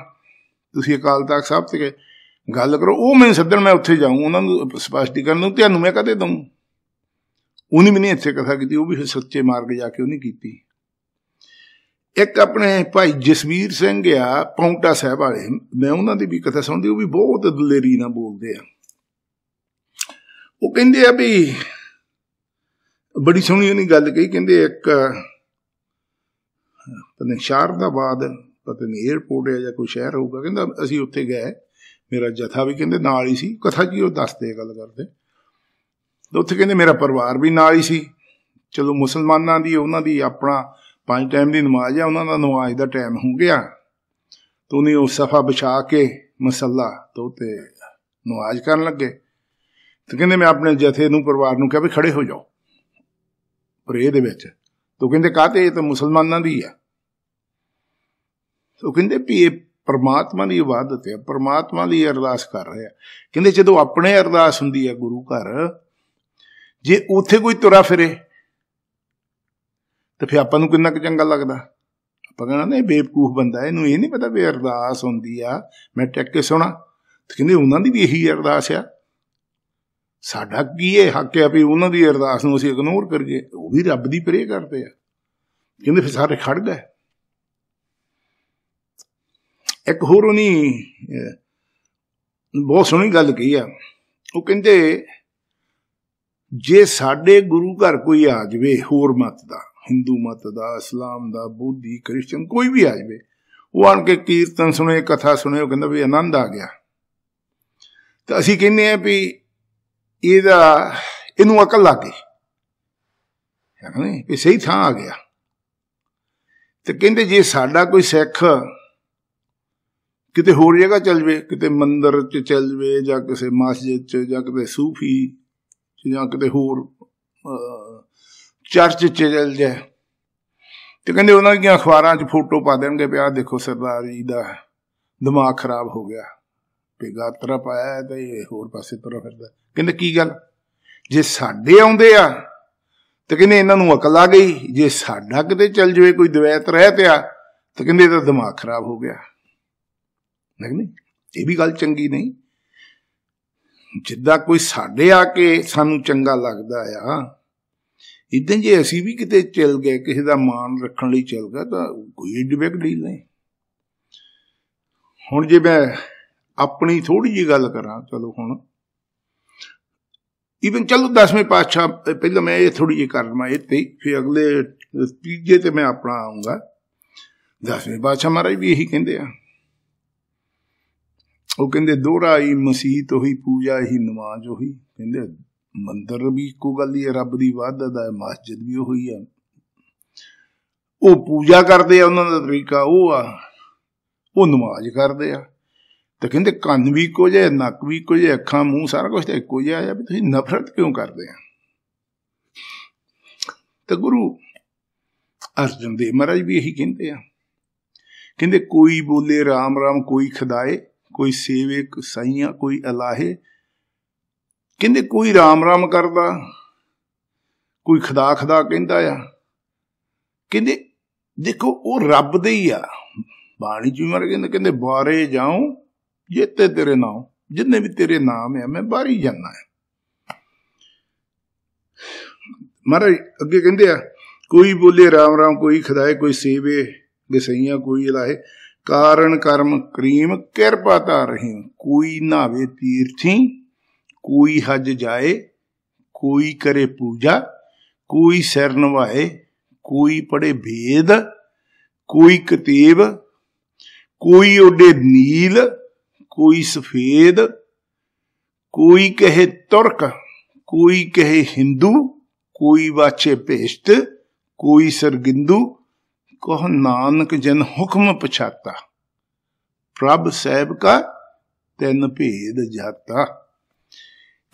ਤੁਸੀਂ ਅਕਾਲ ਤਖਤ ਸਾਹਿਬ ਤੇ ਗੱਲ ਕਰੋ ਉਹ ਮੈਨੂੰ ਸੱਦਣ ਮੈਂ ਉੱਥੇ ਜਾਊਂ ਉਹਨਾਂ ਨੂੰ ਸਪਸ਼ਟੀਕਰਨ ਨੂੰ ਤੁਹਾਨੂੰ ਮੈਂ ਕਦੇ ਦਊਂ ਉਹਨੇ ਵੀ ਨਹੀਂ ਇੱਥੇ ਕਥਾ ਕੀਤੀ ਉਹ ਵੀ ਸੱਚੇ ਮਾਰਗ ਜਾ ਕੇ ਉਹਨੇ ਕੀਤੀ ਇੱਕ ਆਪਣੇ ਭਾਈ ਜਸਵੀਰ ਸਿੰਘ ਆ ਪੌਂਟਾ ਸਾਹਿਬ ਵਾਲੇ ਮੈਂ ਉਹਨਾਂ ਦੀ ਵੀ ਕਥਾ ਸੁਣਦੀ ਉਹ ਵੀ ਬਹੁਤ ਦਲੇਰੀ ਨਾਲ ਬੋਲਦੇ ਆ ਉਹ ਕਹਿੰਦੇ ਆ ਵੀ ਬੜੀ ਸੋਹਣੀ ਉਹਨੇ ਗੱਲ ਕਹੀ ਕਹਿੰਦੇ ਇੱਕ ਪਤਾ ਨਹੀਂ ਸ਼ਹਿਰ ਦਾ ਪਤਾ ਨਹੀਂ 에어ਪੋਰਟ ਹੈ ਜਾਂ ਕੋਈ ਸ਼ਹਿਰ ਹੋਊਗਾ ਕਹਿੰਦਾ ਅਸੀਂ ਉੱਥੇ ਗਏ ਮੇਰਾ ਜਥਾ ਵੀ ਕਹਿੰਦੇ ਨਾਲ ਹੀ ਸੀ ਕਥਾ ਕੀ ਉਹ ਦੱਸਦੇ ਗੱਲ ਕਰਦੇ ਤੇ ਉੱਥੇ ਕਹਿੰਦੇ ਮੇਰਾ ਪਰਿਵਾਰ ਵੀ ਨਾਲ ਹੀ ਸੀ ਚਲੋ ਮੁਸਲਮਾਨਾਂ ਦੀ ਉਹਨਾਂ ਦੀ ਆਪਣਾ ਪੰਜ ਟਾਈਮ ਦੀ ਨਮਾਜ਼ ਆ ਉਹਨਾਂ ਦਾ ਨਮਾਜ਼ ਦਾ ਟਾਈਮ ਹੋ ਗਿਆ ਤੂੰ ਉਹਨੇ ਉਹ ਸਫਾ ਬਿਛਾ ਕੇ ਮਸੱਲਾ ਤੋਂ ਤੇ ਨਮਾਜ਼ ਕਰਨ ਲੱਗੇ ਤੇ ਕਹਿੰਦੇ ਮੈਂ ਆਪਣੇ ਜਥੇ ਨੂੰ ਪਰਿਵਾਰ ਨੂੰ ਕਿਹਾ ਵੀ ਖੜੇ ਹੋ ਜਾਓ ਪ੍ਰੇ ਦੇ ਵਿੱਚ ਤੂੰ ਕਹਿੰਦੇ ਕਾਤੇ ਇਹ ਤਾਂ ਮੁਸਲਮਾਨਾਂ ਦੀ ਆ ਤੂੰ ਕਹਿੰਦੇ ਵੀ ਇਹ ਪਰਮਾਤਮਾ ਦੀ ਇਬਾਦਤ ਹੈ ਪਰਮਾਤਮਾ ਦੀ ਅਰਦਾਸ ਕਰ ਰਹੇ ਆ ਕਹਿੰਦੇ ਜਦੋਂ ਆਪਣੇ ਅਰਦਾਸ ਹੁੰਦੀ ਹੈ ਗੁਰੂ ਘਰ ਜੇ ਉਥੇ ਕੋਈ ਤੁਰਾ ਫਿਰੇ ਤਾਂ ਫਿਰ ਆਪਾਂ ਨੂੰ ਕਿੰਨਾ ਕੁ ਚੰਗਾ ਲੱਗਦਾ ਆਪਾਂ ਕਹਿੰਦਾ ਨਹੀਂ ਬੇਵਕੂਫ ਬੰਦਾ ਇਹਨੂੰ ਇਹ ਨਹੀਂ ਪਤਾ ਵੀ ਅਰਦਾਸ ਹੁੰਦੀ ਆ ਮੈਂ ਟੱਕ ਕੇ ਸੁਣਾ ਤੇ ਕਹਿੰਦੇ ਉਹਨਾਂ ਦੀ ਵੀ ਇਹੀ ਅਰਦਾਸ ਆ ਸਾਡਾ ਕੀ ਇਹ ਹੱਕ ਆ ਵੀ ਉਹਨਾਂ ਦੀ ਅਰਦਾਸ ਨੂੰ ਅਸੀਂ ਇਗਨੋਰ ਕਰੀਏ ਉਹ ਵੀ ਰੱਬ ਦੀ ਪ੍ਰੇਅ ਕਰਦੇ ਆ ਕਹਿੰਦੇ ਫਿਰ ਸਾਰੇ ਖੜ ਗਏ ਇੱਕ ਹੋਰ ਉਹਨੀ ਬਹੁਤ ਸੋਹਣੀ ਗੱਲ ਕਹੀ ਆ ਉਹ ਕਹਿੰਦੇ ਜੇ ਸਾਡੇ ਗੁਰੂ ਘਰ ਕੋਈ ਆ ਜਾਵੇ ਹੋਰ ਮਤ ਦਾ ਹਿੰਦੂ ਮਤ ਦਾ ਇਸਲਾਮ ਦਾ ਬੁੱਧੀ ਕ੍ਰਿਸਚਨ ਕੋਈ ਵੀ ਆ ਜਾਵੇ ਉਹ ਆਣ ਕੇ ਕੀਰਤਨ ਸੁਣੇ ਕਥਾ ਸੁਣੇ ਉਹ ਕਹਿੰਦਾ ਵੀ ਆਨੰਦ ਆ ਗਿਆ ਤਾਂ ਅਸੀਂ ਕਹਿੰਦੇ ਆ ਵੀ ਇਹਦਾ ਇਹਨੂੰ ਅਕਲ ਲੱਗ ਗਈ ਹੈ ਨਾ ਇਹ ਸਹੀ ਥਾਂ ਆ ਗਿਆ ਤੇ ਕਹਿੰਦੇ ਜੇ ਸਾਡਾ ਕੋਈ ਸਿੱਖ ਕਿਤੇ ਹੋਰ ਜਗ੍ਹਾ ਚੱਲ ਜਵੇ ਕਿਤੇ ਮੰਦਰ 'ਚ ਚੱਲ ਜਵੇ ਜਾਂ ਕਿਸੇ ਮਸਜਿਦ 'ਚ ਜਾਂ ਕਿਤੇ ਸੂਫੀ ਜਾਂ ਕਿਤੇ ਹੋਰ ਚਰਚ 'ਚ ਚੱਲ ਜਾਏ ਤੇ ਕਹਿੰਦੇ ਉਹਨਾਂ ਦੀਆਂ ਅਖਬਾਰਾਂ 'ਚ ਫੋਟੋ ਪਾ ਦੇਣਗੇ ਪਿਆ ਦੇਖੋ ਸਰਦਾਰ ਜੀ ਦਾ ਦਿਮਾਗ ਖਰਾਬ ਹੋ ਗਿਆ ਪੇਗਾ ਗਾਤਰਾ ਪਾਇਆ ਤੇ ਇਹ ਹੋਰ ਪਾਸੇ ਤੁਰ ਫਿਰਦਾ ਕਹਿੰਦੇ ਕੀ ਗੱਲ ਜੇ ਸਾਡੇ ਆਉਂਦੇ ਆ ਤੇ ਕਹਿੰਦੇ ਇਹਨਾਂ ਨੂੰ ਅਕਲ ਆ ਗਈ ਜੇ ਸਾਡਾ ਕਿਤੇ ਚੱਲ ਜਵੇ ਕੋਈ ਦਵੈਤ ਰਹਿ ਪਿਆ ਤੇ ਕਹਿੰਦੇ ਇਹਦਾ ਦਿਮਾਗ ਖਰਾਬ ਹੋ ਗਿਆ ਨਹੀਂ ਇਹ ਵੀ ਗੱਲ ਚੰਗੀ ਨਹੀਂ ਜਿੱਦਾਂ ਕੋਈ ਸਾਡੇ ਆ ਕੇ ਸਾਨੂੰ ਚੰਗਾ ਲੱਗਦਾ ਆ ਇਦਾਂ ਜੇ ਅਸੀਂ ਵੀ ਕਿਤੇ ਚਲ ਗਏ ਕਿਸੇ ਦਾ ਮਾਨ ਰੱਖਣ ਲਈ ਚਲ ਗਏ ਤਾਂ ਕੋਈ ਡਿਬੇਕ ਨਹੀਂ ਨਹੀਂ ਹੁਣ ਜੇ ਮੈਂ ਆਪਣੀ ਥੋੜੀ ਜੀ ਗੱਲ ਕਰਾਂ ਚਲੋ ਹੁਣ ਇਵਨ ਚਲੋ 10ਵੇਂ ਪਾਤਸ਼ਾਹ ਪਹਿਲਾਂ ਮੈਂ ਇਹ ਥੋੜੀ ਜੀ ਕਰਨਾ ਇਹ ਤੇ ਫਿਰ ਅਗਲੇ ਤੀਜੇ ਤੇ ਮੈਂ ਆਪਣਾ ਆਉਂਗਾ 10ਵੇਂ ਪਾਤਸ਼ਾਹ ਮਹਾਰਾਜ ਵੀ ਇਹੀ ਕਹਿੰਦੇ ਆ ਉਹ ਕਹਿੰਦੇ ਦੋਹਰਾ ਹੀ ਮਸੀਤ ਉਹੀ ਪੂਜਾ ਹੀ ਨਮਾਜ਼ ਉਹੀ ਕਹਿੰਦੇ ਮੰਦਰ ਵੀ ਇੱਕੋ ਗੱਲ ਹੀ ਹੈ ਰੱਬ ਦੀ ਵਾਅਦਾ ਦਾ ਮਸਜਿਦ ਵੀ ਉਹੀ ਹੈ ਉਹ ਪੂਜਾ ਕਰਦੇ ਆ ਉਹਨਾਂ ਦਾ ਤਰੀਕਾ ਉਹ ਆ ਉਹ ਨਮਾਜ਼ ਕਰਦੇ ਆ ਤੇ ਕਹਿੰਦੇ ਕੰਨ ਵੀ ਇੱਕੋ ਜਿਹੇ ਨੱਕ ਵੀ ਇੱਕੋ ਜਿਹੇ ਅੱਖਾਂ ਮੂੰਹ ਸਾਰਾ ਕੁਝ ਤਾਂ ਇੱਕੋ ਜਿਹਾ ਆ ਵੀ ਤੁਸੀਂ ਨਫ਼ਰਤ ਕਿਉਂ ਕਰਦੇ ਆ ਤੇ ਗੁਰੂ ਅਰਜਨ ਦੇਵ ਮਹਾਰਾਜ ਵੀ ਇਹੀ ਕਹਿੰਦੇ ਆ ਕਹਿੰਦੇ ਕੋਈ ਬੋਲੇ ਰਾਮ ਰਾਮ ਕੋਈ ਖਦਾਏ ਕੋਈ ਸੇਵੇ ਸਾਈਆਂ ਕੋਈ ਅਲਾਹੇ ਕਹਿੰਦੇ ਕੋਈ ਰਾਮ ਰਾਮ ਕਰਦਾ ਕੋਈ ਖੁਦਾ ਖੁਦਾ ਕਹਿੰਦਾ ਆ ਕਹਿੰਦੇ ਦੇਖੋ ਉਹ ਰੱਬ ਦੇ ਹੀ ਆ ਬਾਣੀ ਜੀ ਮਰ ਕਹਿੰਦੇ ਕਹਿੰਦੇ ਬਾਰੇ ਜਾਉ ਜਿੱਤੇ ਤੇਰੇ ਨਾਮ ਜਿੰਨੇ ਵੀ ਤੇਰੇ ਨਾਮ ਆ ਮੈਂ ਬਾਰੀ ਜਾਣਾ ਹੈ ਅੱਗੇ ਕਹਿੰਦੇ ਆ ਕੋਈ ਬੋਲੇ ਰਾਮ ਰਾਮ ਕੋਈ ਖਦਾਏ ਕੋਈ ਸੇਵੇ ਗਸਈਆਂ ਕੋਈ ਇਲਾਹੇ ਕਾਰਨ ਕਰਮ ਕਰੀਮ ਕਿਰਪਾ ਤਾਂ ਰਹੀ ਕੋਈ ਨਾਵੇ ਤੀਰਥੀ ਕੋਈ ਹਜ ਜਾਏ ਕੋਈ ਕਰੇ ਪੂਜਾ ਕੋਈ ਸਿਰ ਨਵਾਏ ਕੋਈ ਪੜੇ ਭੇਦ ਕੋਈ ਕਤੀਬ ਕੋਈ ਓਡੇ ਨੀਲ ਕੋਈ ਸਫੇਦ ਕੋਈ ਕਹੇ ਤੁਰਕ ਕੋਈ ਕਹੇ ਹਿੰਦੂ ਕੋਈ ਬਾਚੇ ਭੇਸ਼ਟ ਕੋਈ ਸਰਗਿੰਦੂ ਕੋ ਨਾਨਕ ਜਨ ਹੁਕਮ ਪਛਾਤਾ ਪ੍ਰਭ ਸਹਿਬ ਕਾ ਤਿੰਨ ਭੇਦ ਜਾਤਾ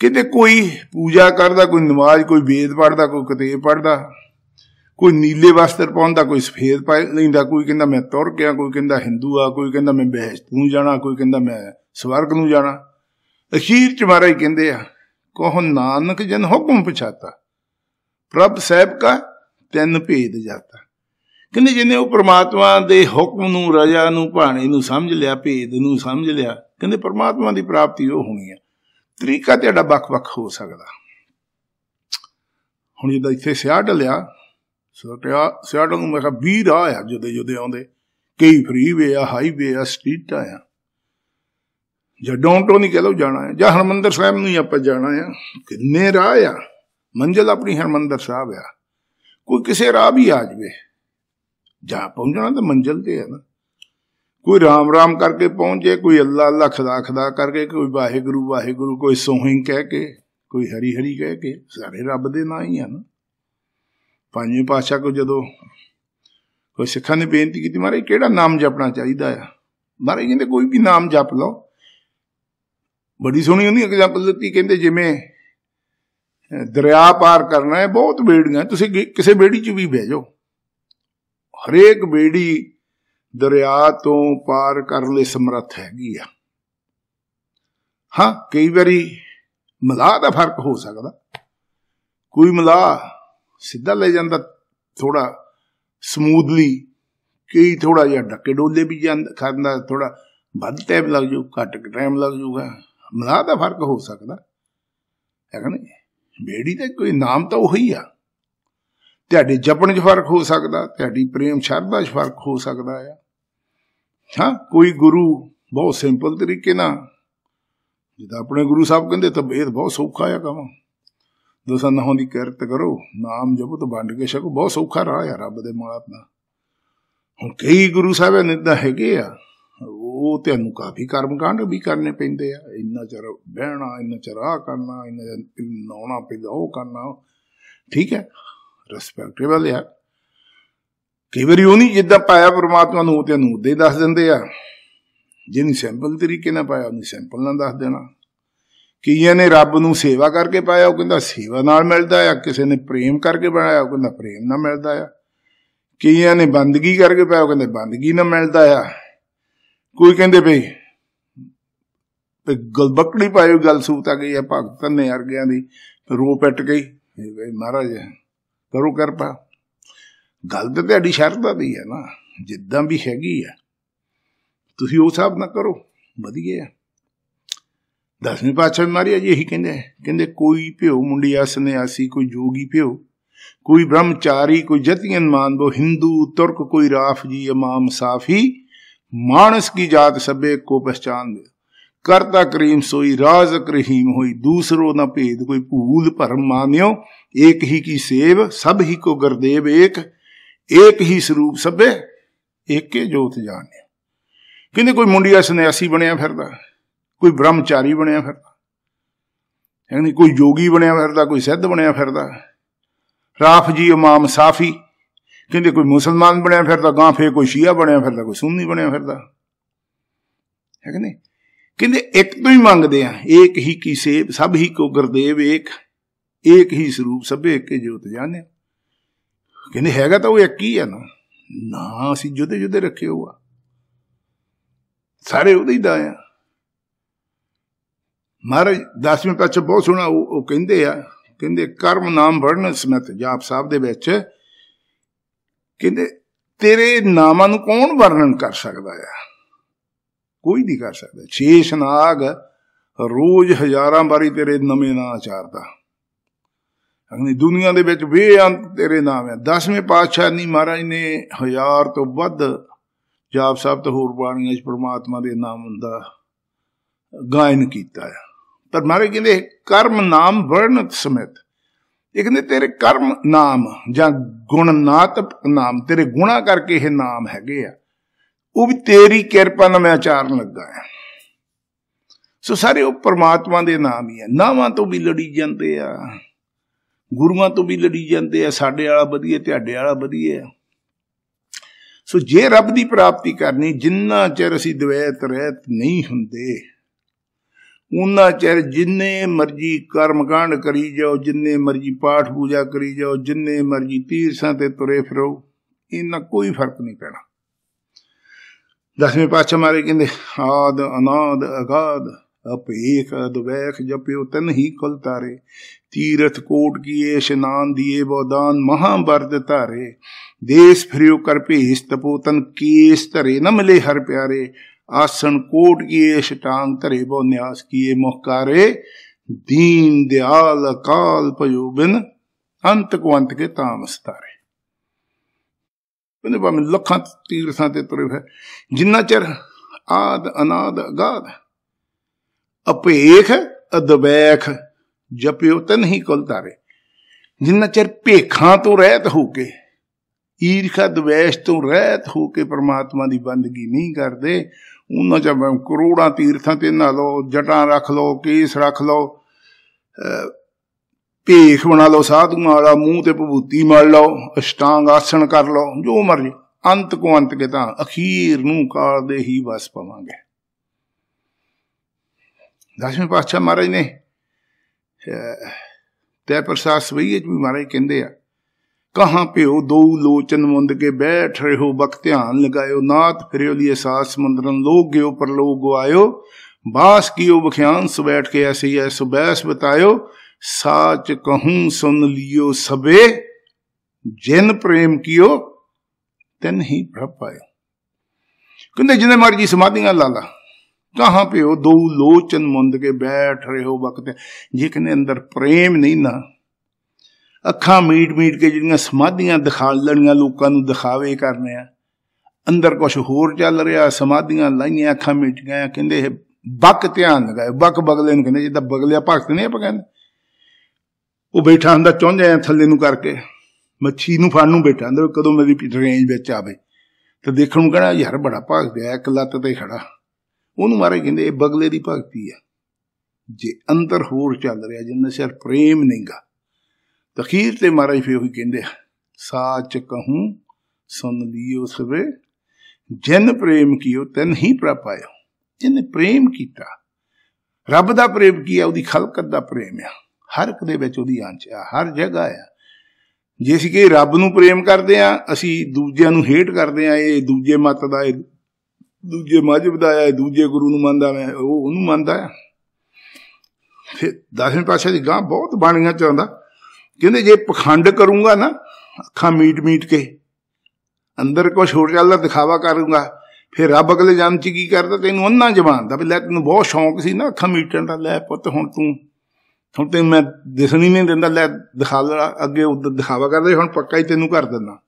ਕਿਤੇ ਕੋਈ ਪੂਜਾ ਕਰਦਾ ਕੋਈ ਨਮਾਜ਼ ਕੋਈ ਵੇਦ ਪੜਦਾ ਕੋਈ ਕਿਤਾਬ ਪੜਦਾ ਕੋਈ ਨੀਲੇ ਵਸਤਰ ਪਾਉਂਦਾ ਕੋਈ ਸਫੇਦ ਪਾ ਲੈਂਦਾ ਕੋਈ ਕਹਿੰਦਾ ਮੈਂ ਤੁਰ ਗਿਆ ਕੋਈ ਕਹਿੰਦਾ ਹਿੰਦੂ ਆ ਕੋਈ ਕਹਿੰਦਾ ਮੈਂ ਬਹਿਸ਼ਤ ਨੂੰ ਜਾਣਾ ਕੋਈ ਕਹਿੰਦਾ ਮੈਂ ਸਵਰਗ ਨੂੰ ਜਾਣਾ ਅਖੀਰ ਚ ਮਾਰਾ ਹੀ ਕਹਿੰਦੇ ਆ ਕੋਹ ਨਾਨਕ ਜਨ ਹੁਕਮ ਪਛਾਤਾ ਪ੍ਰਭ ਸਾਹਿਬ ਕਾ ਤਿੰਨ ਭੇਦ ਜਾਤਾ ਕਹਿੰਦੇ ਜਿੰਨੇ ਉਹ ਪ੍ਰਮਾਤਮਾ ਦੇ ਹੁਕਮ ਨੂੰ ਰਜਾ ਨੂੰ ਭਾਣੇ ਨੂੰ ਸਮਝ ਲਿਆ ਭੇਦ ਨੂੰ ਸਮਝ ਲਿਆ ਕਹਿੰਦੇ ਪ੍ਰਮਾਤਮਾ ਦੀ ਪ੍ਰਾਪਤੀ ਉਹ ਹੋਣੀ ਹੈ ਤਰੀਕਾ ਤੁਹਾਡਾ ਵੱਖ-ਵੱਖ ਹੋ ਸਕਦਾ ਹੁਣ ਜਦ ਇੱਥੇ ਸਿਆੜ ਢਲਿਆ ਸੋਟਿਆ ਸਿਆਹ ਨੂੰ ਮੈਂ ਕਿਹਾ 20 ਰਾਹ ਆ ਜਦੇ ਜਦੇ ਆਉਂਦੇ ਕਈ ਵੇ ਆ ਹਾਈਵੇ ਆ ਸਟਰੀਟਾਂ ਆ ਜਾਂ ਡੋਂਟੋ ਨਹੀਂ ਕਹਿੰਦਾ ਜਾਣਾ ਹੈ ਜਾਂ ਹਰਮੰਦਰ ਸਾਹਿਬ ਨੂੰ ਹੀ ਆਪਾਂ ਜਾਣਾ ਹੈ ਕਿੰਨੇ ਰਾਹ ਆ ਮੰਜ਼ਲ ਆਪਣੀ ਹਰਮੰਦਰ ਸਾਹਿਬ ਆ ਕੋਈ ਕਿਸੇ ਰਾਹ ਵੀ ਆ ਜਵੇ ਜਾ ਪਹੁੰਚਣਾ ਤਾਂ ਮੰਜ਼ਲ ਤੇ ਹੈ ਨਾ ਕੋਈ ਰਾਮ ਰਾਮ ਕਰਕੇ ਪਹੁੰਚੇ ਕੋਈ ਅੱਲਾ ਅੱਲਾ ਖੁਦਾ ਖੁਦਾ ਕਰਕੇ ਕੋਈ ਵਾਹਿਗੁਰੂ ਵਾਹਿਗੁਰੂ ਕੋਈ ਸੋਹਿੰ ਕਹਿ ਕੇ ਕੋਈ ਹਰੀ ਹਰੀ ਕਹਿ ਕੇ ਸਾਰੇ ਰੱਬ ਦੇ ਨਾਂ ਹੀ ਆ ਨਾ ਪੰਜਵੇਂ ਪਾਤਸ਼ਾਹ ਕੋ ਜਦੋਂ ਕੋਈ ਸਿੱਖਾਂ ਨੇ ਬੇਨਤੀ ਕੀਤੀ ਮਾਰੇ ਕਿਹੜਾ ਨਾਮ ਜਪਣਾ ਚਾਹੀਦਾ ਆ ਮਾਰੇ ਕਹਿੰਦੇ ਕੋਈ ਵੀ ਨਾਮ ਜਪ ਲਓ ਬੜੀ ਸੋਹਣੀ ਉਹਦੀ ਐਗਜ਼ਾਮਪਲ ਦਿੱਤੀ ਕਹਿੰਦੇ ਜਿਵੇਂ ਦਰਿਆ ਪਾਰ ਕਰਨਾ ਹੈ ਬਹੁਤ ਬੇੜੀਆਂ ਤੁਸੀਂ ਕਿਸੇ ਬੇੜੀ 'ਚ ਵੀ ਬਹਿ ਜਾਓ ਹਰੇਕ ਬੇੜੀ ਦਰਿਆ ਤੋਂ ਪਾਰ ਕਰਨ ਲਈ ਸਮਰੱਥ ਹੈਗੀ ਆ ਹਾਂ ਕਈ ਵਾਰੀ ਮਲਾਹ ਦਾ ਫਰਕ ਹੋ ਸਕਦਾ ਕੋਈ ਮਲਾਹ ਸਿੱਧਾ ਲੈ ਜਾਂਦਾ ਥੋੜਾ ਸਮੂਦਲੀ ਕਈ ਥੋੜਾ ਜਿਹਾ ਡੱਕੇ ਡੋਲੇ ਵੀ ਜਾਂਦਾ ਖਾਂਦਾ ਥੋੜਾ ਵੱਧ ਟਾਈਮ ਲੱਗ ਜੂ ਘੱਟ ਟਾਈਮ ਲੱਗ ਜੂਗਾ ਮਲਾਹ ਦਾ ਫਰਕ ਹੋ ਸਕਦਾ ਹੈ ਕਿ ਨਹੀਂ ਬੇੜੀ ਤੇ ਕੋਈ ਨਾਮ ਤਾਂ ਉਹੀ ਆ ਤੁਹਾਡੇ ਜਪਣ 'ਚ ਫਰਕ ਹੋ ਸਕਦਾ ਤੁਹਾਡੀ ਪ੍ਰੇਮ ਸ਼ਰਧਾ 'ਚ ਫਰਕ ਹੋ ਸਕਦਾ ਆ ਹਾਂ ਕੋਈ ਗੁਰੂ ਬਹੁਤ ਸਿੰਪਲ ਤਰੀਕੇ ਨਾਲ ਜਿਦਾ ਆਪਣੇ ਗੁਰੂ ਸਾਹਿਬ ਕਹਿੰਦੇ ਤਾਂ ਤਬੀਅਤ ਬਹੁਤ ਸੌਖਾ ਆ ਕੰਮ ਦੋਸਾਂ ਨਾ ਦੀ ਕਿਰਤ ਕਰੋ ਨਾਮ ਜਪੋ ਤਾਂ ਵੰਡ ਕੇ ਛਕੋ ਬਹੁਤ ਸੌਖਾ ਰਹਾ ਯਾ ਰੱਬ ਦੇ ਮਾਤਨਾ ਹੁਣ ਕਈ ਗੁਰੂ ਸਾਹਿਬਾਂ ਨੇ ਤਾਂ ਹੈਗੇ ਆ ਉਹ ਤੁਹਾਨੂੰ ਕਾਫੀ ਕਰਮ ਕਾਂਡ ਵੀ ਕਰਨੇ ਪੈਂਦੇ ਆ ਇੰਨਾ ਚਿਰ ਬਹਿਣਾ ਇੰਨਾ ਚਿਰ ਆ ਕਰਨਾ ਇੰਨਾ ਨੌਣਾ ਪੈਂਦਾ ਉਹ ਕਰਨਾ ਠੀਕ ਹੈ ਰਿਸਪੈਕਟੇਬਲ ਵਾਲਿਆ ਕਈ ਵਾਰੀ ਉਹ ਨਹੀਂ ਜਿੱਦਾਂ ਪਾਇਆ ਪ੍ਰਮਾਤਮਾ ਨੂੰ ਤੇ ਨੂੰ ਦੇ ਦੱਸ ਦਿੰਦੇ ਆ ਜਿਹਨੇ ਸੈਂਪਲ ਤਰੀਕੇ ਨਾਲ ਪਾਇਆ ਉਹਨੇ ਸੈਂਪਲ ਨਾਲ ਦੱਸ ਦੇਣਾ ਕਈਆਂ ਨੇ ਰੱਬ ਨੂੰ ਸੇਵਾ ਕਰਕੇ ਪਾਇਆ ਉਹ ਕਹਿੰਦਾ ਸੇਵਾ ਨਾਲ ਮਿਲਦਾ ਆ ਕਿਸੇ ਨੇ ਪ੍ਰੇਮ ਕਰਕੇ ਪਾਇਆ ਉਹ ਕਹਿੰਦਾ ਪ੍ਰੇਮ ਨਾਲ ਮਿਲਦਾ ਆ ਕਈਆਂ ਨੇ ਬੰਦਗੀ ਕਰਕੇ ਪਾਇਆ ਉਹ ਕਹਿੰਦੇ ਬੰਦਗੀ ਨਾਲ ਮਿਲਦਾ ਆ ਕੋਈ ਕਹਿੰਦੇ ਭਈ ਗਲਬਕੜੀ ਪਾਇਓ ਗੱਲ ਸੂਤ ਆ ਗਈ ਆ ਭਗਤ ਨੇ ਅਰਗਿਆਂ ਦੀ ਰੋ ਪਟ ਗਈ ਮਹਾਰਾਜ ਕਰੋ ਕਿਰਪਾ ਗੱਲ ਤੇ ਤੁਹਾਡੀ ਆ ਵੀ ਹੈ ਨਾ ਜਿੱਦਾਂ ਵੀ ਹੈਗੀ ਆ ਤੁਸੀਂ ਉਹ ਸਾਬ ਨਾ ਕਰੋ ਵਧੀਆ ਦਸਵੇਂ ਪਾਤਸ਼ਾਹ ਮਾਰੀ ਜੀ ਇਹੀ ਕਹਿੰਦੇ ਕਹਿੰਦੇ ਕੋਈ ਭਿਓ ਮੁੰਡਿਆ ਆਸੀ ਕੋਈ ਜੋਗੀ ਭਿਓ ਕੋਈ ਬ੍ਰਹਮਚਾਰੀ ਕੋਈ ਜਤੀਨ ਮਾਨਦੋ ਹਿੰਦੂ ਤੁਰਕ ਕੋਈ ਰਾਫ ਜੀ ਇਮਾਮ ਸਾਫੀ ਮਾਨਸ ਕੀ ਜਾਤ ਸਭੇ ਕੋ ਪਛਾਣ ਦੇ करता करीम सोई राज रहीम होई दूसरो न भेद कोई भूल भरम मान्यो एक ही की सेव सब ही को गुरदेव एक एक ही स्वरूप सभे एक के जोत जाने ਕਹਿੰਦੇ ਕੋਈ ਮੁੰਡਿਆ ਸੰਨਿਆਸੀ ਬਣਿਆ ਫਿਰਦਾ ਕੋਈ ਬ੍ਰਹਮਚਾਰੀ ਬਣਿਆ ਫਿਰਦਾ ਯਾਨੀ ਕੋਈ ਯੋਗੀ ਬਣਿਆ ਫਿਰਦਾ ਕੋਈ ਸਿੱਧ ਬਣਿਆ ਫਿਰਦਾ ਰਾਫ ਜੀ ਇਮਾਮ ਸਾਫੀ ਕਹਿੰਦੇ ਕੋਈ ਮੁਸਲਮਾਨ ਬਣਿਆ ਫਿਰਦਾ ਗਾਂ ਫੇ ਕੋਈ ਸ਼ੀਆ ਬਣਿਆ ਫਿਰਦਾ ਕੋਈ ਸੁੰਨੀ ਬਣਿਆ ਫਿਰਦਾ ਹੈ ਕਿ ਨਹੀਂ ਕਹਿੰਦੇ ਇੱਕ ਤੋਂ ਹੀ ਮੰਗਦੇ ਆ ਏਕ ਹੀ ਕੀ ਸੇਵ ਸਭ ਹੀ ਕੋ ਗੁਰਦੇਵ ਏਕ ਏਕ ਹੀ ਸਰੂਪ ਸਭੇ ਇੱਕੇ ਜੋਤ ਜਾਣੇ ਕਹਿੰਦੇ ਹੈਗਾ ਤਾਂ ਉਹ ਇੱਕ ਹੀ ਆ ਨਾ ਨਾ ਅਸੀਂ ਜੁਦੇ ਜੁਦੇ ਰੱਖੇ ਹੋਆ ਸਾਰੇ ਉਹਦੇ ਹੀ ਦਾ ਆ ਮਹਾਰਾਜ 10ਵੇਂ ਪਾਤਸ਼ਾਹ ਬਹੁਤ ਸੋਹਣਾ ਉਹ ਕਹਿੰਦੇ ਆ ਕਹਿੰਦੇ ਕਰਮ ਨਾਮ ਵਰਣ ਸਮਤ ਜਾਪ ਸਾਹਿਬ ਦੇ ਵਿੱਚ ਕਹਿੰਦੇ ਤੇਰੇ ਨਾਮਾਂ ਨੂੰ ਕੌਣ ਵਰਣਨ ਕਰ ਸਕਦਾ ਆ ਕੋਈ ਨਹੀਂ ਕਰ ਸਕਦਾ ਛੇਸ਼ਨਾਗ ਰੋਜ਼ ਹਜ਼ਾਰਾਂ ਵਾਰੀ ਤੇਰੇ ਨਵੇਂ ਨਾਂ ਆਚਾਰਦਾ ਅਗਨੀ ਦੁਨੀਆ ਦੇ ਵਿੱਚ ਬੇਅੰਤ ਤੇਰੇ ਨਾਮ ਹੈ ਦਸਵੇਂ ਪਾਤਸ਼ਾਹ ਨੀ ਮਹਾਰਾਜ ਨੇ ਹਜ਼ਾਰ ਤੋਂ ਵੱਧ ਜਾਪ ਸਾਹਿਬ ਤੇ ਹੋਰ ਬਾਣੀਆਂ 'ਚ ਪ੍ਰਮਾਤਮਾ ਦੇ ਨਾਮ ਦਾ ਗਾਇਨ ਕੀਤਾ ਹੈ ਪਰ ਮਹਾਰਾਜ ਕਹਿੰਦੇ ਕਰਮ ਨਾਮ ਵਰਣਤ ਸਮਿਤ ਇਹ ਕਹਿੰਦੇ ਤੇਰੇ ਕਰਮ ਨਾਮ ਜਾਂ ਗੁਣਨਾਤਪ ਨਾਮ ਤੇਰੇ ਗੁਣਾ ਕਰਕੇ ਇਹ ਨਾਮ ਹੈਗੇ ਆ ਉਹ ਵੀ ਤੇਰੀ ਕਿਰਪਾ ਨਾਲ ਮੈਂ ਆਚਾਰਨ ਲੱਗਾ ਹਾਂ ਸੋ ਸਾਰੇ ਉਹ ਪਰਮਾਤਮਾ ਦੇ ਨਾਮ ਹੀ ਆ ਨਾਵਾਂ ਤੋਂ ਵੀ ਲੜੀ ਜਾਂਦੇ ਆ ਗੁਰੂਆਂ ਤੋਂ ਵੀ ਲੜੀ ਜਾਂਦੇ ਆ ਸਾਡੇ ਵਾਲਾ ਵਧੀਆ ਤੁਹਾਡੇ ਵਾਲਾ ਵਧੀਆ ਸੋ ਜੇ ਰੱਬ ਦੀ ਪ੍ਰਾਪਤੀ ਕਰਨੀ ਜਿੰਨਾ ਚਿਰ ਅਸੀਂ ਦਵੈਤ ਰਹਿਤ ਨਹੀਂ ਹੁੰਦੇ ਉਹਨਾਂ ਚਿਰ ਜਿੰਨੇ ਮਰਜੀ ਕਰਮ ਕਾਂਡ ਕਰੀ ਜਾਓ ਜਿੰਨੇ ਮਰਜੀ ਪਾਠ ਪੂਜਾ ਕਰੀ ਜਾਓ ਜਿੰਨੇ ਮਰਜੀ ਤੀਰਸਾਂ ਤੇ ਤੁਰੇ ਫਿਰੋ ਇਹਨਾਂ ਕੋਈ ਫਰਕ ਨਹੀਂ ਪੈਣਾ दसवीं पातशाह मारे कहते आद अनाद अगाद अप एक अद्वैख जप्यो तन ही कुल तारे तीरथ कोट किए स्नान दिए बोदान महाबर्द तारे देश फिर कर भेस तपोतन केस तरे न मिले हर प्यारे आसन कोट किए शटांग तरे बो न्यास किए मुहकारे दीन दयाल अकाल पयो बिन अंत को अंत के तामस तारे ਕਹਿੰਦੇ ਭਾਵੇਂ ਲੱਖਾਂ ਤੀਰਥਾਂ ਤੇ ਤੁਰੇ ਫਿਰ ਜਿੰਨਾ ਚਿਰ ਆਦ ਅਨਾਦ ਅਗਾਦ ਅਪੇਖ ਅਦਵੈਖ ਜਪਿਓ ਤਾਂ ਨਹੀਂ ਕੁਲ ਤਾਰੇ ਜਿੰਨਾ ਚਿਰ ਭੇਖਾਂ ਤੋਂ ਰਹਿਤ ਹੋ ਕੇ ਈਰਖਾ ਦਵੇਸ਼ ਤੋਂ ਰਹਿਤ ਹੋ ਕੇ ਪ੍ਰਮਾਤਮਾ ਦੀ ਬੰਦਗੀ ਨਹੀਂ ਕਰਦੇ ਉਹਨਾਂ ਚ ਕਰੋੜਾਂ ਤੀਰਥਾਂ ਤੇ ਨਾ ਜਟਾਂ ਰੱਖ ਲਓ ਕੇਸ ਰੱਖ ਲਓ ਭੇਖ ਬਣਾ ਲਓ ਸਾਧੂਆਂ ਵਾਲਾ ਮੂੰਹ ਤੇ ਭਭੂਤੀ ਮਲ ਲਓ ਅਸ਼ਟਾਂਗ ਆਸਣ ਕਰ ਲਓ ਜੋ ਮਰਜੀ ਅੰਤ ਕੋ ਅੰਤ ਕੇ ਤਾਂ ਅਖੀਰ ਨੂੰ ਕਾਲ ਦੇ ਹੀ ਵਸ ਪਵਾਂਗੇ ਦਸਵੇਂ ਪਾਤਸ਼ਾਹ ਮਹਾਰਾਜ ਨੇ ਤੇ ਪ੍ਰਸਾਦ ਸਵਈਏ ਜੀ ਵੀ ਮਹਾਰਾਜ ਕਹਿੰਦੇ ਆ ਕਹਾਂ ਪਿਓ ਦੋ ਲੋਚਨ ਮੁੰਦ ਕੇ ਬੈਠ ਰਹੋ ਬਖ ਧਿਆਨ ਲਗਾਇਓ ਨਾਥ ਫਿਰਿਓ ਲਈ ਅਸਾਸ ਮੰਦਰਨ ਲੋਗ ਗਿਓ ਪਰ ਲੋਗ ਗਵਾਇਓ ਬਾਸ ਕੀਓ ਬਖਿਆਨ ਸੁ ਬੈਠ ਕੇ ਐਸੀ ਐ ਸੁਬੈਸ ਬਤਾਇਓ ਸਾਚ ਕਹੂੰ ਸੁਨ ਲਿਓ ਸਬੇ ਜਿਨ ਪ੍ਰੇਮ ਕੀਓ ਤਨ ਹੀ ਪ੍ਰਭ ਪਾਇਓ ਕਹਿੰਦੇ ਜਿੰਨੇ ਮਰਜੀ ਸਮਾਧੀਆਂ ਲਾ ਲਾ ਕਹਾਂ ਪਿਓ ਦੋ ਲੋਚਨ ਮੁੰਦ ਕੇ ਬੈਠ ਰਹੇ ਹੋ ਵਕਤ ਜੇ ਕਿਨੇ ਅੰਦਰ ਪ੍ਰੇਮ ਨਹੀਂ ਨਾ ਅੱਖਾਂ ਮੀਟ ਮੀਟ ਕੇ ਜਿਹੜੀਆਂ ਸਮਾਧੀਆਂ ਦਿਖਾ ਲੈਣੀਆਂ ਲੋਕਾਂ ਨੂੰ ਦਿਖਾਵੇ ਕਰਨੇ ਆ ਅੰਦਰ ਕੁਝ ਹੋਰ ਚੱਲ ਰਿਹਾ ਸਮਾਧੀਆਂ ਲਾਈਆਂ ਅੱਖਾਂ ਮੀਟ ਗਿਆ ਕਹਿੰਦੇ ਬਕ ਧਿਆਨ ਲਗਾਏ ਬਕ ਬਗਲੇ ਨੂੰ ਕਹਿੰਦੇ ਜਿੱਦਾਂ ਆ ਭਗਤ ਨੇ ਆਪਾਂ ਕਹਿੰਦੇ ਉਹ ਬੈਠਾ ਹੁੰਦਾ ਚੁੰਝੇ ਥੱਲੇ ਨੂੰ ਕਰਕੇ ਮੱਛੀ ਨੂੰ ਫੜਨ ਨੂੰ ਬੈਠਾ ਹੁੰਦਾ ਕਦੋਂ ਮੇਰੀ ਰੇਂਜ ਵਿੱਚ ਆਵੇ ਤੇ ਦੇਖਣ ਨੂੰ ਕਹਿੰਦਾ ਯਾਰ ਬੜਾ ਭਾਗ ਗਿਆ ਇੱਕ ਲੱਤ ਤੇ ਖੜਾ ਉਹਨੂੰ ਮਾਰੇ ਕਹਿੰਦੇ ਇਹ ਬਗਲੇ ਦੀ ਭਗਤੀ ਆ ਜੇ ਅੰਦਰ ਹੋਰ ਚੱਲ ਰਿਹਾ ਜਿੰਨਾ ਸਿਰ ਪ੍ਰੇਮ ਨਹੀਂਗਾ ਤਖੀਰ ਤੇ ਮਾਰੇ ਫੇ ਹੋਈ ਕਹਿੰਦੇ ਸਾਚ ਕਹੂੰ ਸੁਣ ਲਿਓ ਸਵੇ ਜਨ ਪ੍ਰੇਮ ਕੀਓ ਤਨ ਹੀ ਪ੍ਰਾਪਾਇਓ ਜਿਨ ਪ੍ਰੇਮ ਕੀਤਾ ਰੱਬ ਦਾ ਪ੍ਰੇਮ ਕੀਆ ਉਹਦੀ ਖਲਕਤ ਦਾ ਪ੍ਰੇਮ ਆ ਹਰ ਇੱਕ ਦੇ ਵਿੱਚ ਉਹਦੀ ਆਂਚ ਆ ਹਰ ਜਗ੍ਹਾ ਆ ਜੇ ਅਸੀਂ ਰੱਬ ਨੂੰ ਪ੍ਰੇਮ ਕਰਦੇ ਆ ਅਸੀਂ ਦੂਜਿਆਂ ਨੂੰ ਹੇਟ ਕਰਦੇ ਆ ਇਹ ਦੂਜੇ ਮਤ ਦਾ ਇਹ ਦੂਜੇ ਮਜਬ ਦਾ ਆ ਦੂਜੇ ਗੁਰੂ ਨੂੰ ਮੰਨਦਾ ਮੈਂ ਉਹ ਉਹਨੂੰ ਮੰਨਦਾ ਆ ਫਿਰ ਦਸਵੇਂ ਪਾਸ਼ਾ ਦੀ ਗਾਂ ਬਹੁਤ ਬਾਣੀਆਂ ਚ ਆਉਂਦਾ ਕਹਿੰਦੇ ਜੇ ਪਖੰਡ ਕਰੂੰਗਾ ਨਾ ਅੱਖਾਂ ਮੀਟ ਮੀਟ ਕੇ ਅੰਦਰ ਕੁਝ ਹੋਰ ਚੱਲਦਾ ਦਿਖਾਵਾ ਕਰੂੰਗਾ ਫਿਰ ਰੱਬ ਅਗਲੇ ਜਨਮ ਚ ਕੀ ਕਰਦਾ ਤੈਨੂੰ ਅੰਨਾ ਜਵਾਨ ਦਾ ਵੀ ਲੈ ਤੈਨੂੰ ਬਹੁਤ ਸ਼ੌਂਕ ਸੀ ਨਾ ਅੱਖਾਂ ਮੀਟਣ ਦਾ ਲੈ ਪੁੱਤ ਹੁਣ ਤੂੰ ਹੁਣ ਤੈਨੂੰ ਮੈਂ ਦਿਸਣ ਹੀ ਨਹੀਂ ਦਿੰਦਾ ਲੈ ਦਿਖਾ ਲੈ ਅੱਗੇ ਉਧਰ ਦਿਖਾਵਾ ਕਰਦੇ ਹੁਣ ਪੱਕਾ ਹੀ ਤੈਨੂੰ ਕਰ ਦਿੰਦਾ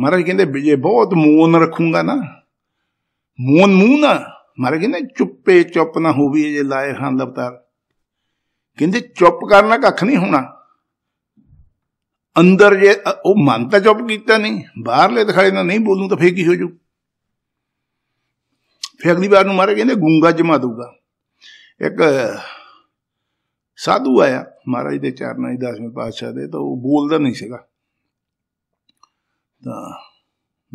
ਮਹਾਰਾਜ ਕਹਿੰਦੇ ਬਿਜੇ ਬਹੁਤ ਮੂਨ ਰੱਖੂੰਗਾ ਨਾ ਮੂਨ ਮੂਨ ਨਾ ਮਹਾਰਾਜ ਕਹਿੰਦੇ ਚੁੱਪੇ ਚੁੱਪ ਨਾ ਹੋਵੀ ਜੇ ਲਾਏ ਖਾਨ ਦਾ ਅਵਤਾਰ ਕਹਿੰਦੇ ਚੁੱਪ ਕਰਨਾ ਕੱਖ ਨਹੀਂ ਹੋਣਾ ਅੰਦਰ ਜੇ ਉਹ ਮਨ ਤਾਂ ਚੁੱਪ ਕੀਤਾ ਨਹੀਂ ਬਾਹਰਲੇ ਦਿਖਾਈ ਨਾ ਨਹੀਂ ਬੋਲੂ ਤਾਂ ਫੇਰ ਕੀ ਹੋ ਜੂ ਫੇਰ ਅਗਲੀ ਵਾਰ ਨੂੰ ਮਹਾਰਾਜ ਕਹਿੰਦੇ ਗੂੰਗਾ ਜਮਾ ਦੂਗਾ ਇੱਕ ਸਾਧੂ ਆਇਆ ਮਹਾਰਾਜ ਦੇ ਚਰਨਾਂ 'ਚ ਦਸਵੇਂ ਪਾਤਸ਼ਾਹ ਦੇ ਤਾਂ ਉਹ ਬੋਲਦਾ ਨਹੀਂ ਸੀਗਾ ਤਾਂ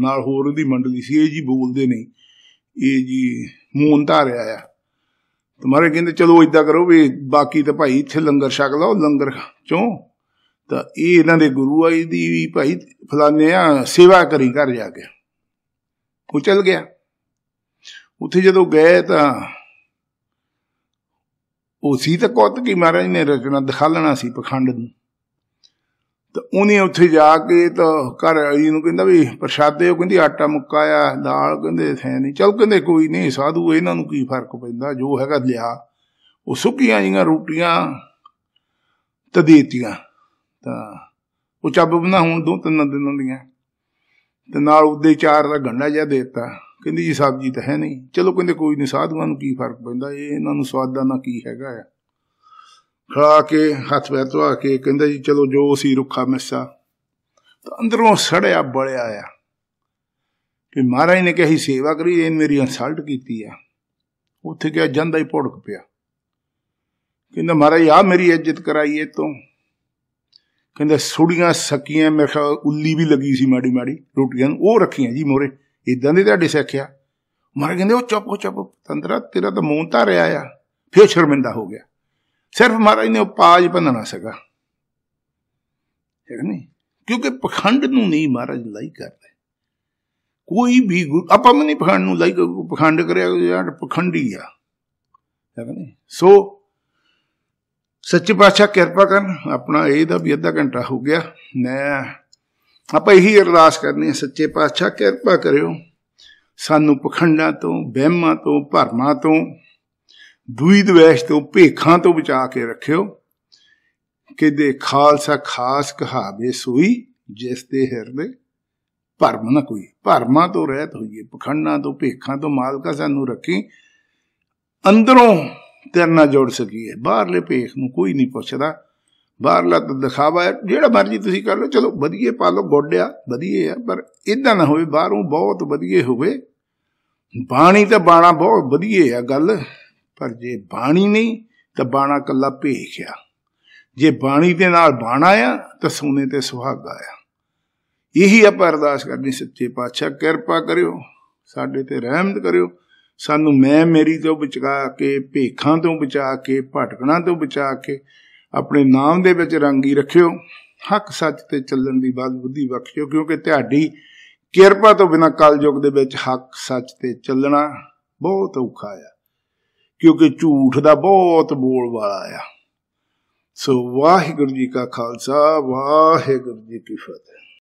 ਨਾਲ ਹੋਰ ਉਹਦੀ ਮੰਡਲੀ ਸੀ ਇਹ ਜੀ ਬੋਲਦੇ ਨਹੀਂ ਇਹ ਜੀ ਮੂੰਹ ਧਾਰਿਆ ਆ ਤੁਹਾਰੇ ਕਹਿੰਦੇ ਚਲੋ ਇਦਾਂ ਕਰੋ ਵੀ ਬਾਕੀ ਤਾਂ ਭਾਈ ਇੱਥੇ ਲੰਗਰ ਛਕ ਲਓ ਲੰਗਰ ਚੋਂ ਤਾਂ ਇਹ ਇਹਨਾਂ ਦੇ ਗੁਰੂ ਆ ਦੀ ਵੀ ਭਾਈ ਫਲਾਨੇ ਆ ਸੇਵਾ ਕਰੀ ਘਰ ਜਾ ਕੇ ਉਹ ਚਲ ਗਿਆ ਉੱਥੇ ਜਦੋਂ ਗਏ ਤਾਂ ਉਸੀ ਤਾਂ ਕੌਤਕੀ ਮਹਾਰਾਜ ਨੇ ਰਚਨਾ ਦਿਖਾ ਲੈਣਾ ਸੀ ਪਖੰਡ ਨੂੰ ਤਾਂ ਉਹਨੇ ਉੱਥੇ ਜਾ ਕੇ ਤਾਂ ਘਰ ਵਾਲੀ ਨੂੰ ਕਹਿੰਦਾ ਵੀ ਪ੍ਰਸ਼ਾਦੇ ਉਹ ਕਹਿੰਦੀ ਆਟਾ ਮੁੱਕਾ ਆ ਦਾਲ ਕਹਿੰਦੇ ਥੈ ਨਹੀਂ ਚਲ ਕਹਿੰਦੇ ਕੋਈ ਨਹੀਂ ਸਾਧੂ ਇਹਨਾਂ ਨੂੰ ਕੀ ਫਰਕ ਪੈਂਦਾ ਜੋ ਹੈਗਾ ਲਿਆ ਉਹ ਸੁੱਕੀਆਂ ਜੀਆਂ ਰੋਟੀਆਂ ਤਾਂ ਦੇਤੀਆਂ ਤਾਂ ਉਹ ਚੱਬ ਬਣਾ ਹੁਣ ਦੋ ਤਿੰਨ ਦਿਨਾਂ ਦੀਆਂ ਤੇ ਨਾਲ ਉਹਦੇ ਚਾਰ ਦਾ ਗੰਡਾ ਜਿਹਾ ਦੇਤਾ ਕਹਿੰਦੀ ਜੀ ਸਬਜ਼ੀ ਤਾਂ ਹੈ ਨਹੀਂ ਚਲੋ ਕਹਿੰਦੇ ਕੋਈ ਨਹੀਂ ਸਾਧੂਆਂ ਨੂੰ ਕੀ ਫਰਕ ਪੈਂਦਾ ਇਹ ਇਹਨਾਂ ਨੂੰ ਸਵਾਦ ਦਾ ਨਾ ਕੀ ਹੈਗਾ ਆ ਖਾ ਕੇ ਹੱਥ ਪੈਰ ਧਵਾ ਕੇ ਕਹਿੰਦਾ ਜੀ ਚਲੋ ਜੋ ਸੀ ਰੁੱਖਾ ਮਿੱਸਾ ਤਾਂ ਅੰਦਰੋਂ ਸੜਿਆ ਬੜਿਆ ਆ ਕਿ ਮਹਾਰਾਜ ਨੇ ਕਹੀ ਸੇਵਾ ਕਰੀ ਇਹਨ ਮੇਰੀ ਇਨਸਲਟ ਕੀਤੀ ਆ ਉੱਥੇ ਗਿਆ ਜਾਂਦਾ ਹੀ ਪੜਕ ਪਿਆ ਕਹਿੰਦਾ ਮਹਾਰਾਜ ਆ ਮੇਰੀ ਇੱਜ਼ਤ ਕਰਾਈਏ ਤੋਂ ਕਹਿੰਦਾ ਸੁੜੀਆਂ ਸਕੀਆਂ ਮੇਰੇ ਉੱਲੀ ਵੀ ਲੱਗੀ ਸੀ ਮਾੜੀ ਮਾੜੀ ਰੋਟੀਆਂ ਉਹ ਰੱਖੀਆਂ ਜੀ ਮੋਰੇ ਇਦਾਂ ਦੀ ਤੁਹਾਡੀ ਸਿੱਖਿਆ ਮਰ ਕਹਿੰਦੇ ਉਹ ਚੁੱਪ ਚੁੱਪ ਤੰਦਰਾ ਤੇਰਾ ਤਾਂ ਮੂੰਹ ਤਾਂ ਰਿਆ ਆ ਫਿਰ ਸ਼ਰਮਿੰਦਾ ਹੋ ਗਿਆ ਸਿਰਫ ਮਹਾਰਾਜ ਨੇ ਪਾਜ ਬੰਨਣਾ ਸਗਾ ਠੀਕ ਨਹੀਂ ਕਿਉਂਕਿ ਪਖੰਡ ਨੂੰ ਨਹੀਂ ਮਹਾਰਾਜ ਲਈ ਕਰਦੇ ਕੋਈ ਵੀ ਆਪਾਂ ਮੈਂ ਨਹੀਂ ਪਖੰਡ ਨੂੰ ਲਈ ਪਖੰਡ ਕਰਿਆ ਜਾਂ ਪਖੰਡੀ ਆ ਠੀਕ ਨਹੀਂ ਸੋ ਸੱਚੇ ਪਾਤਸ਼ਾਹ ਕਿਰਪਾ ਕਰਨ ਆਪਣਾ ਇਹਦਾ ਵੀ ਅੱਧਾ ਘੰਟਾ ਹੋ ਗਿਆ ਮੈਂ ਆਪਾਂ ਇਹੀ ਅਰਦਾਸ ਕਰਨੀ ਹੈ ਸੱਚੇ ਪਾਤਸ਼ਾਹ ਕਿਰਪਾ ਕਰਿਓ ਸਾਨੂੰ ਪਖੰਡਾਂ ਤੋਂ ਵਹਿਮਾਂ ਤੋਂ ਭਰਮਾਂ ਤੋਂ ਦੁਈ ਦਵੇਸ਼ ਤੋਂ ਭੇਖਾਂ ਤੋਂ ਬਚਾ ਕੇ ਰੱਖਿਓ ਕਿ ਦੇ ਖਾਲਸਾ ਖਾਸ ਕਹਾਵੇ ਸੋਈ ਜਿਸ ਤੇ ਹਿਰਦੇ ਭਰਮ ਨਾ ਕੋਈ ਭਰਮਾਂ ਤੋਂ ਰਹਿਤ ਹੋਈਏ ਪਖੰਡਾਂ ਤੋਂ ਭੇਖਾਂ ਤੋਂ ਮਾਲਕਾ ਸਾਨੂੰ ਰੱਖੀ ਅੰਦਰੋਂ ਤੇਰਨਾ ਜੋੜ ਸਕੀਏ ਬਾਹਰਲੇ ਭੇਖ ਨੂੰ ਕੋਈ ਨਹੀਂ ਪੁੱਛਦਾ ਬਾਹਰਲਾ ਤਾਂ ਦਿਖਾਵਾ ਹੈ ਜਿਹੜਾ ਮਰਜੀ ਤੁਸੀਂ ਕਰ ਲਓ ਚਲੋ ਵਧੀਆ ਪਾ ਲਓ ਗੋਡਿਆ ਵਧੀਆ ਆ ਪਰ ਇਦਾਂ ਨਾ ਹੋਵੇ ਬਾਹਰੋਂ ਬਹੁਤ ਵਧੀਆ ਹੋਵੇ ਬਾਣੀ ਤਾਂ ਬਾਣਾ ਬਹੁਤ ਵਧੀਆ ਆ ਗੱਲ ਪਰ ਜੇ ਬਾਣੀ ਨਹੀਂ ਤਾਂ ਬਾਣਾ ਕੱਲਾ ਭੇਖਿਆ ਜੇ ਬਾਣੀ ਦੇ ਨਾਲ ਬਾਣਾ ਆ ਤਾਂ ਸੋਨੇ ਤੇ ਸੁਹਾਗਾ ਆ ਇਹੀ ਆਪਾਂ ਅਰਦਾਸ ਕਰਨੀ ਸੱਚੇ ਪਾਤਸ਼ਾਹ ਕਿਰਪਾ ਕਰਿਓ ਸਾਡੇ ਤੇ ਰਹਿਮਤ ਕਰਿਓ ਸਾਨੂੰ ਮੈਂ ਮੇਰੀ ਤੋਂ ਬਚਾ ਕੇ ਭੇਖਾਂ ਤੋਂ ਬਚਾ ਕੇ ਭਟਕਣਾ ਤੋਂ ਬਚਾ ਕੇ ਆਪਣੇ ਨਾਮ ਦੇ ਵਿੱਚ ਰੰਗੀ ਰੱਖਿਓ ਹੱਕ ਸੱਚ ਤੇ ਚੱਲਣ ਦੀ ਬਾਤ ਬੁੱਧੀ ਬਖਸ਼ਿਓ ਕਿਉਂਕਿ ਤੁਹਾਡੀ ਕਿਰਪਾ ਤੋਂ ਬਿਨਾ ਕਲਯੁਗ ਦੇ ਵਿੱਚ ਹੱਕ ਸੱਚ ਤੇ ਚੱਲਣਾ ਬਹੁਤ ਔਖਾ ਆ ਕਿਉਂਕਿ ਝੂਠ ਦਾ ਬਹੁਤ ਬੋਲ ਵਾਲਾ ਆ ਸੋ ਵਾਹਿਗੁਰੂ ਜੀ ਕਾ ਖਾਲਸਾ ਵਾਹਿਗੁਰੂ ਜੀ ਕੀ ਫਤਿਹ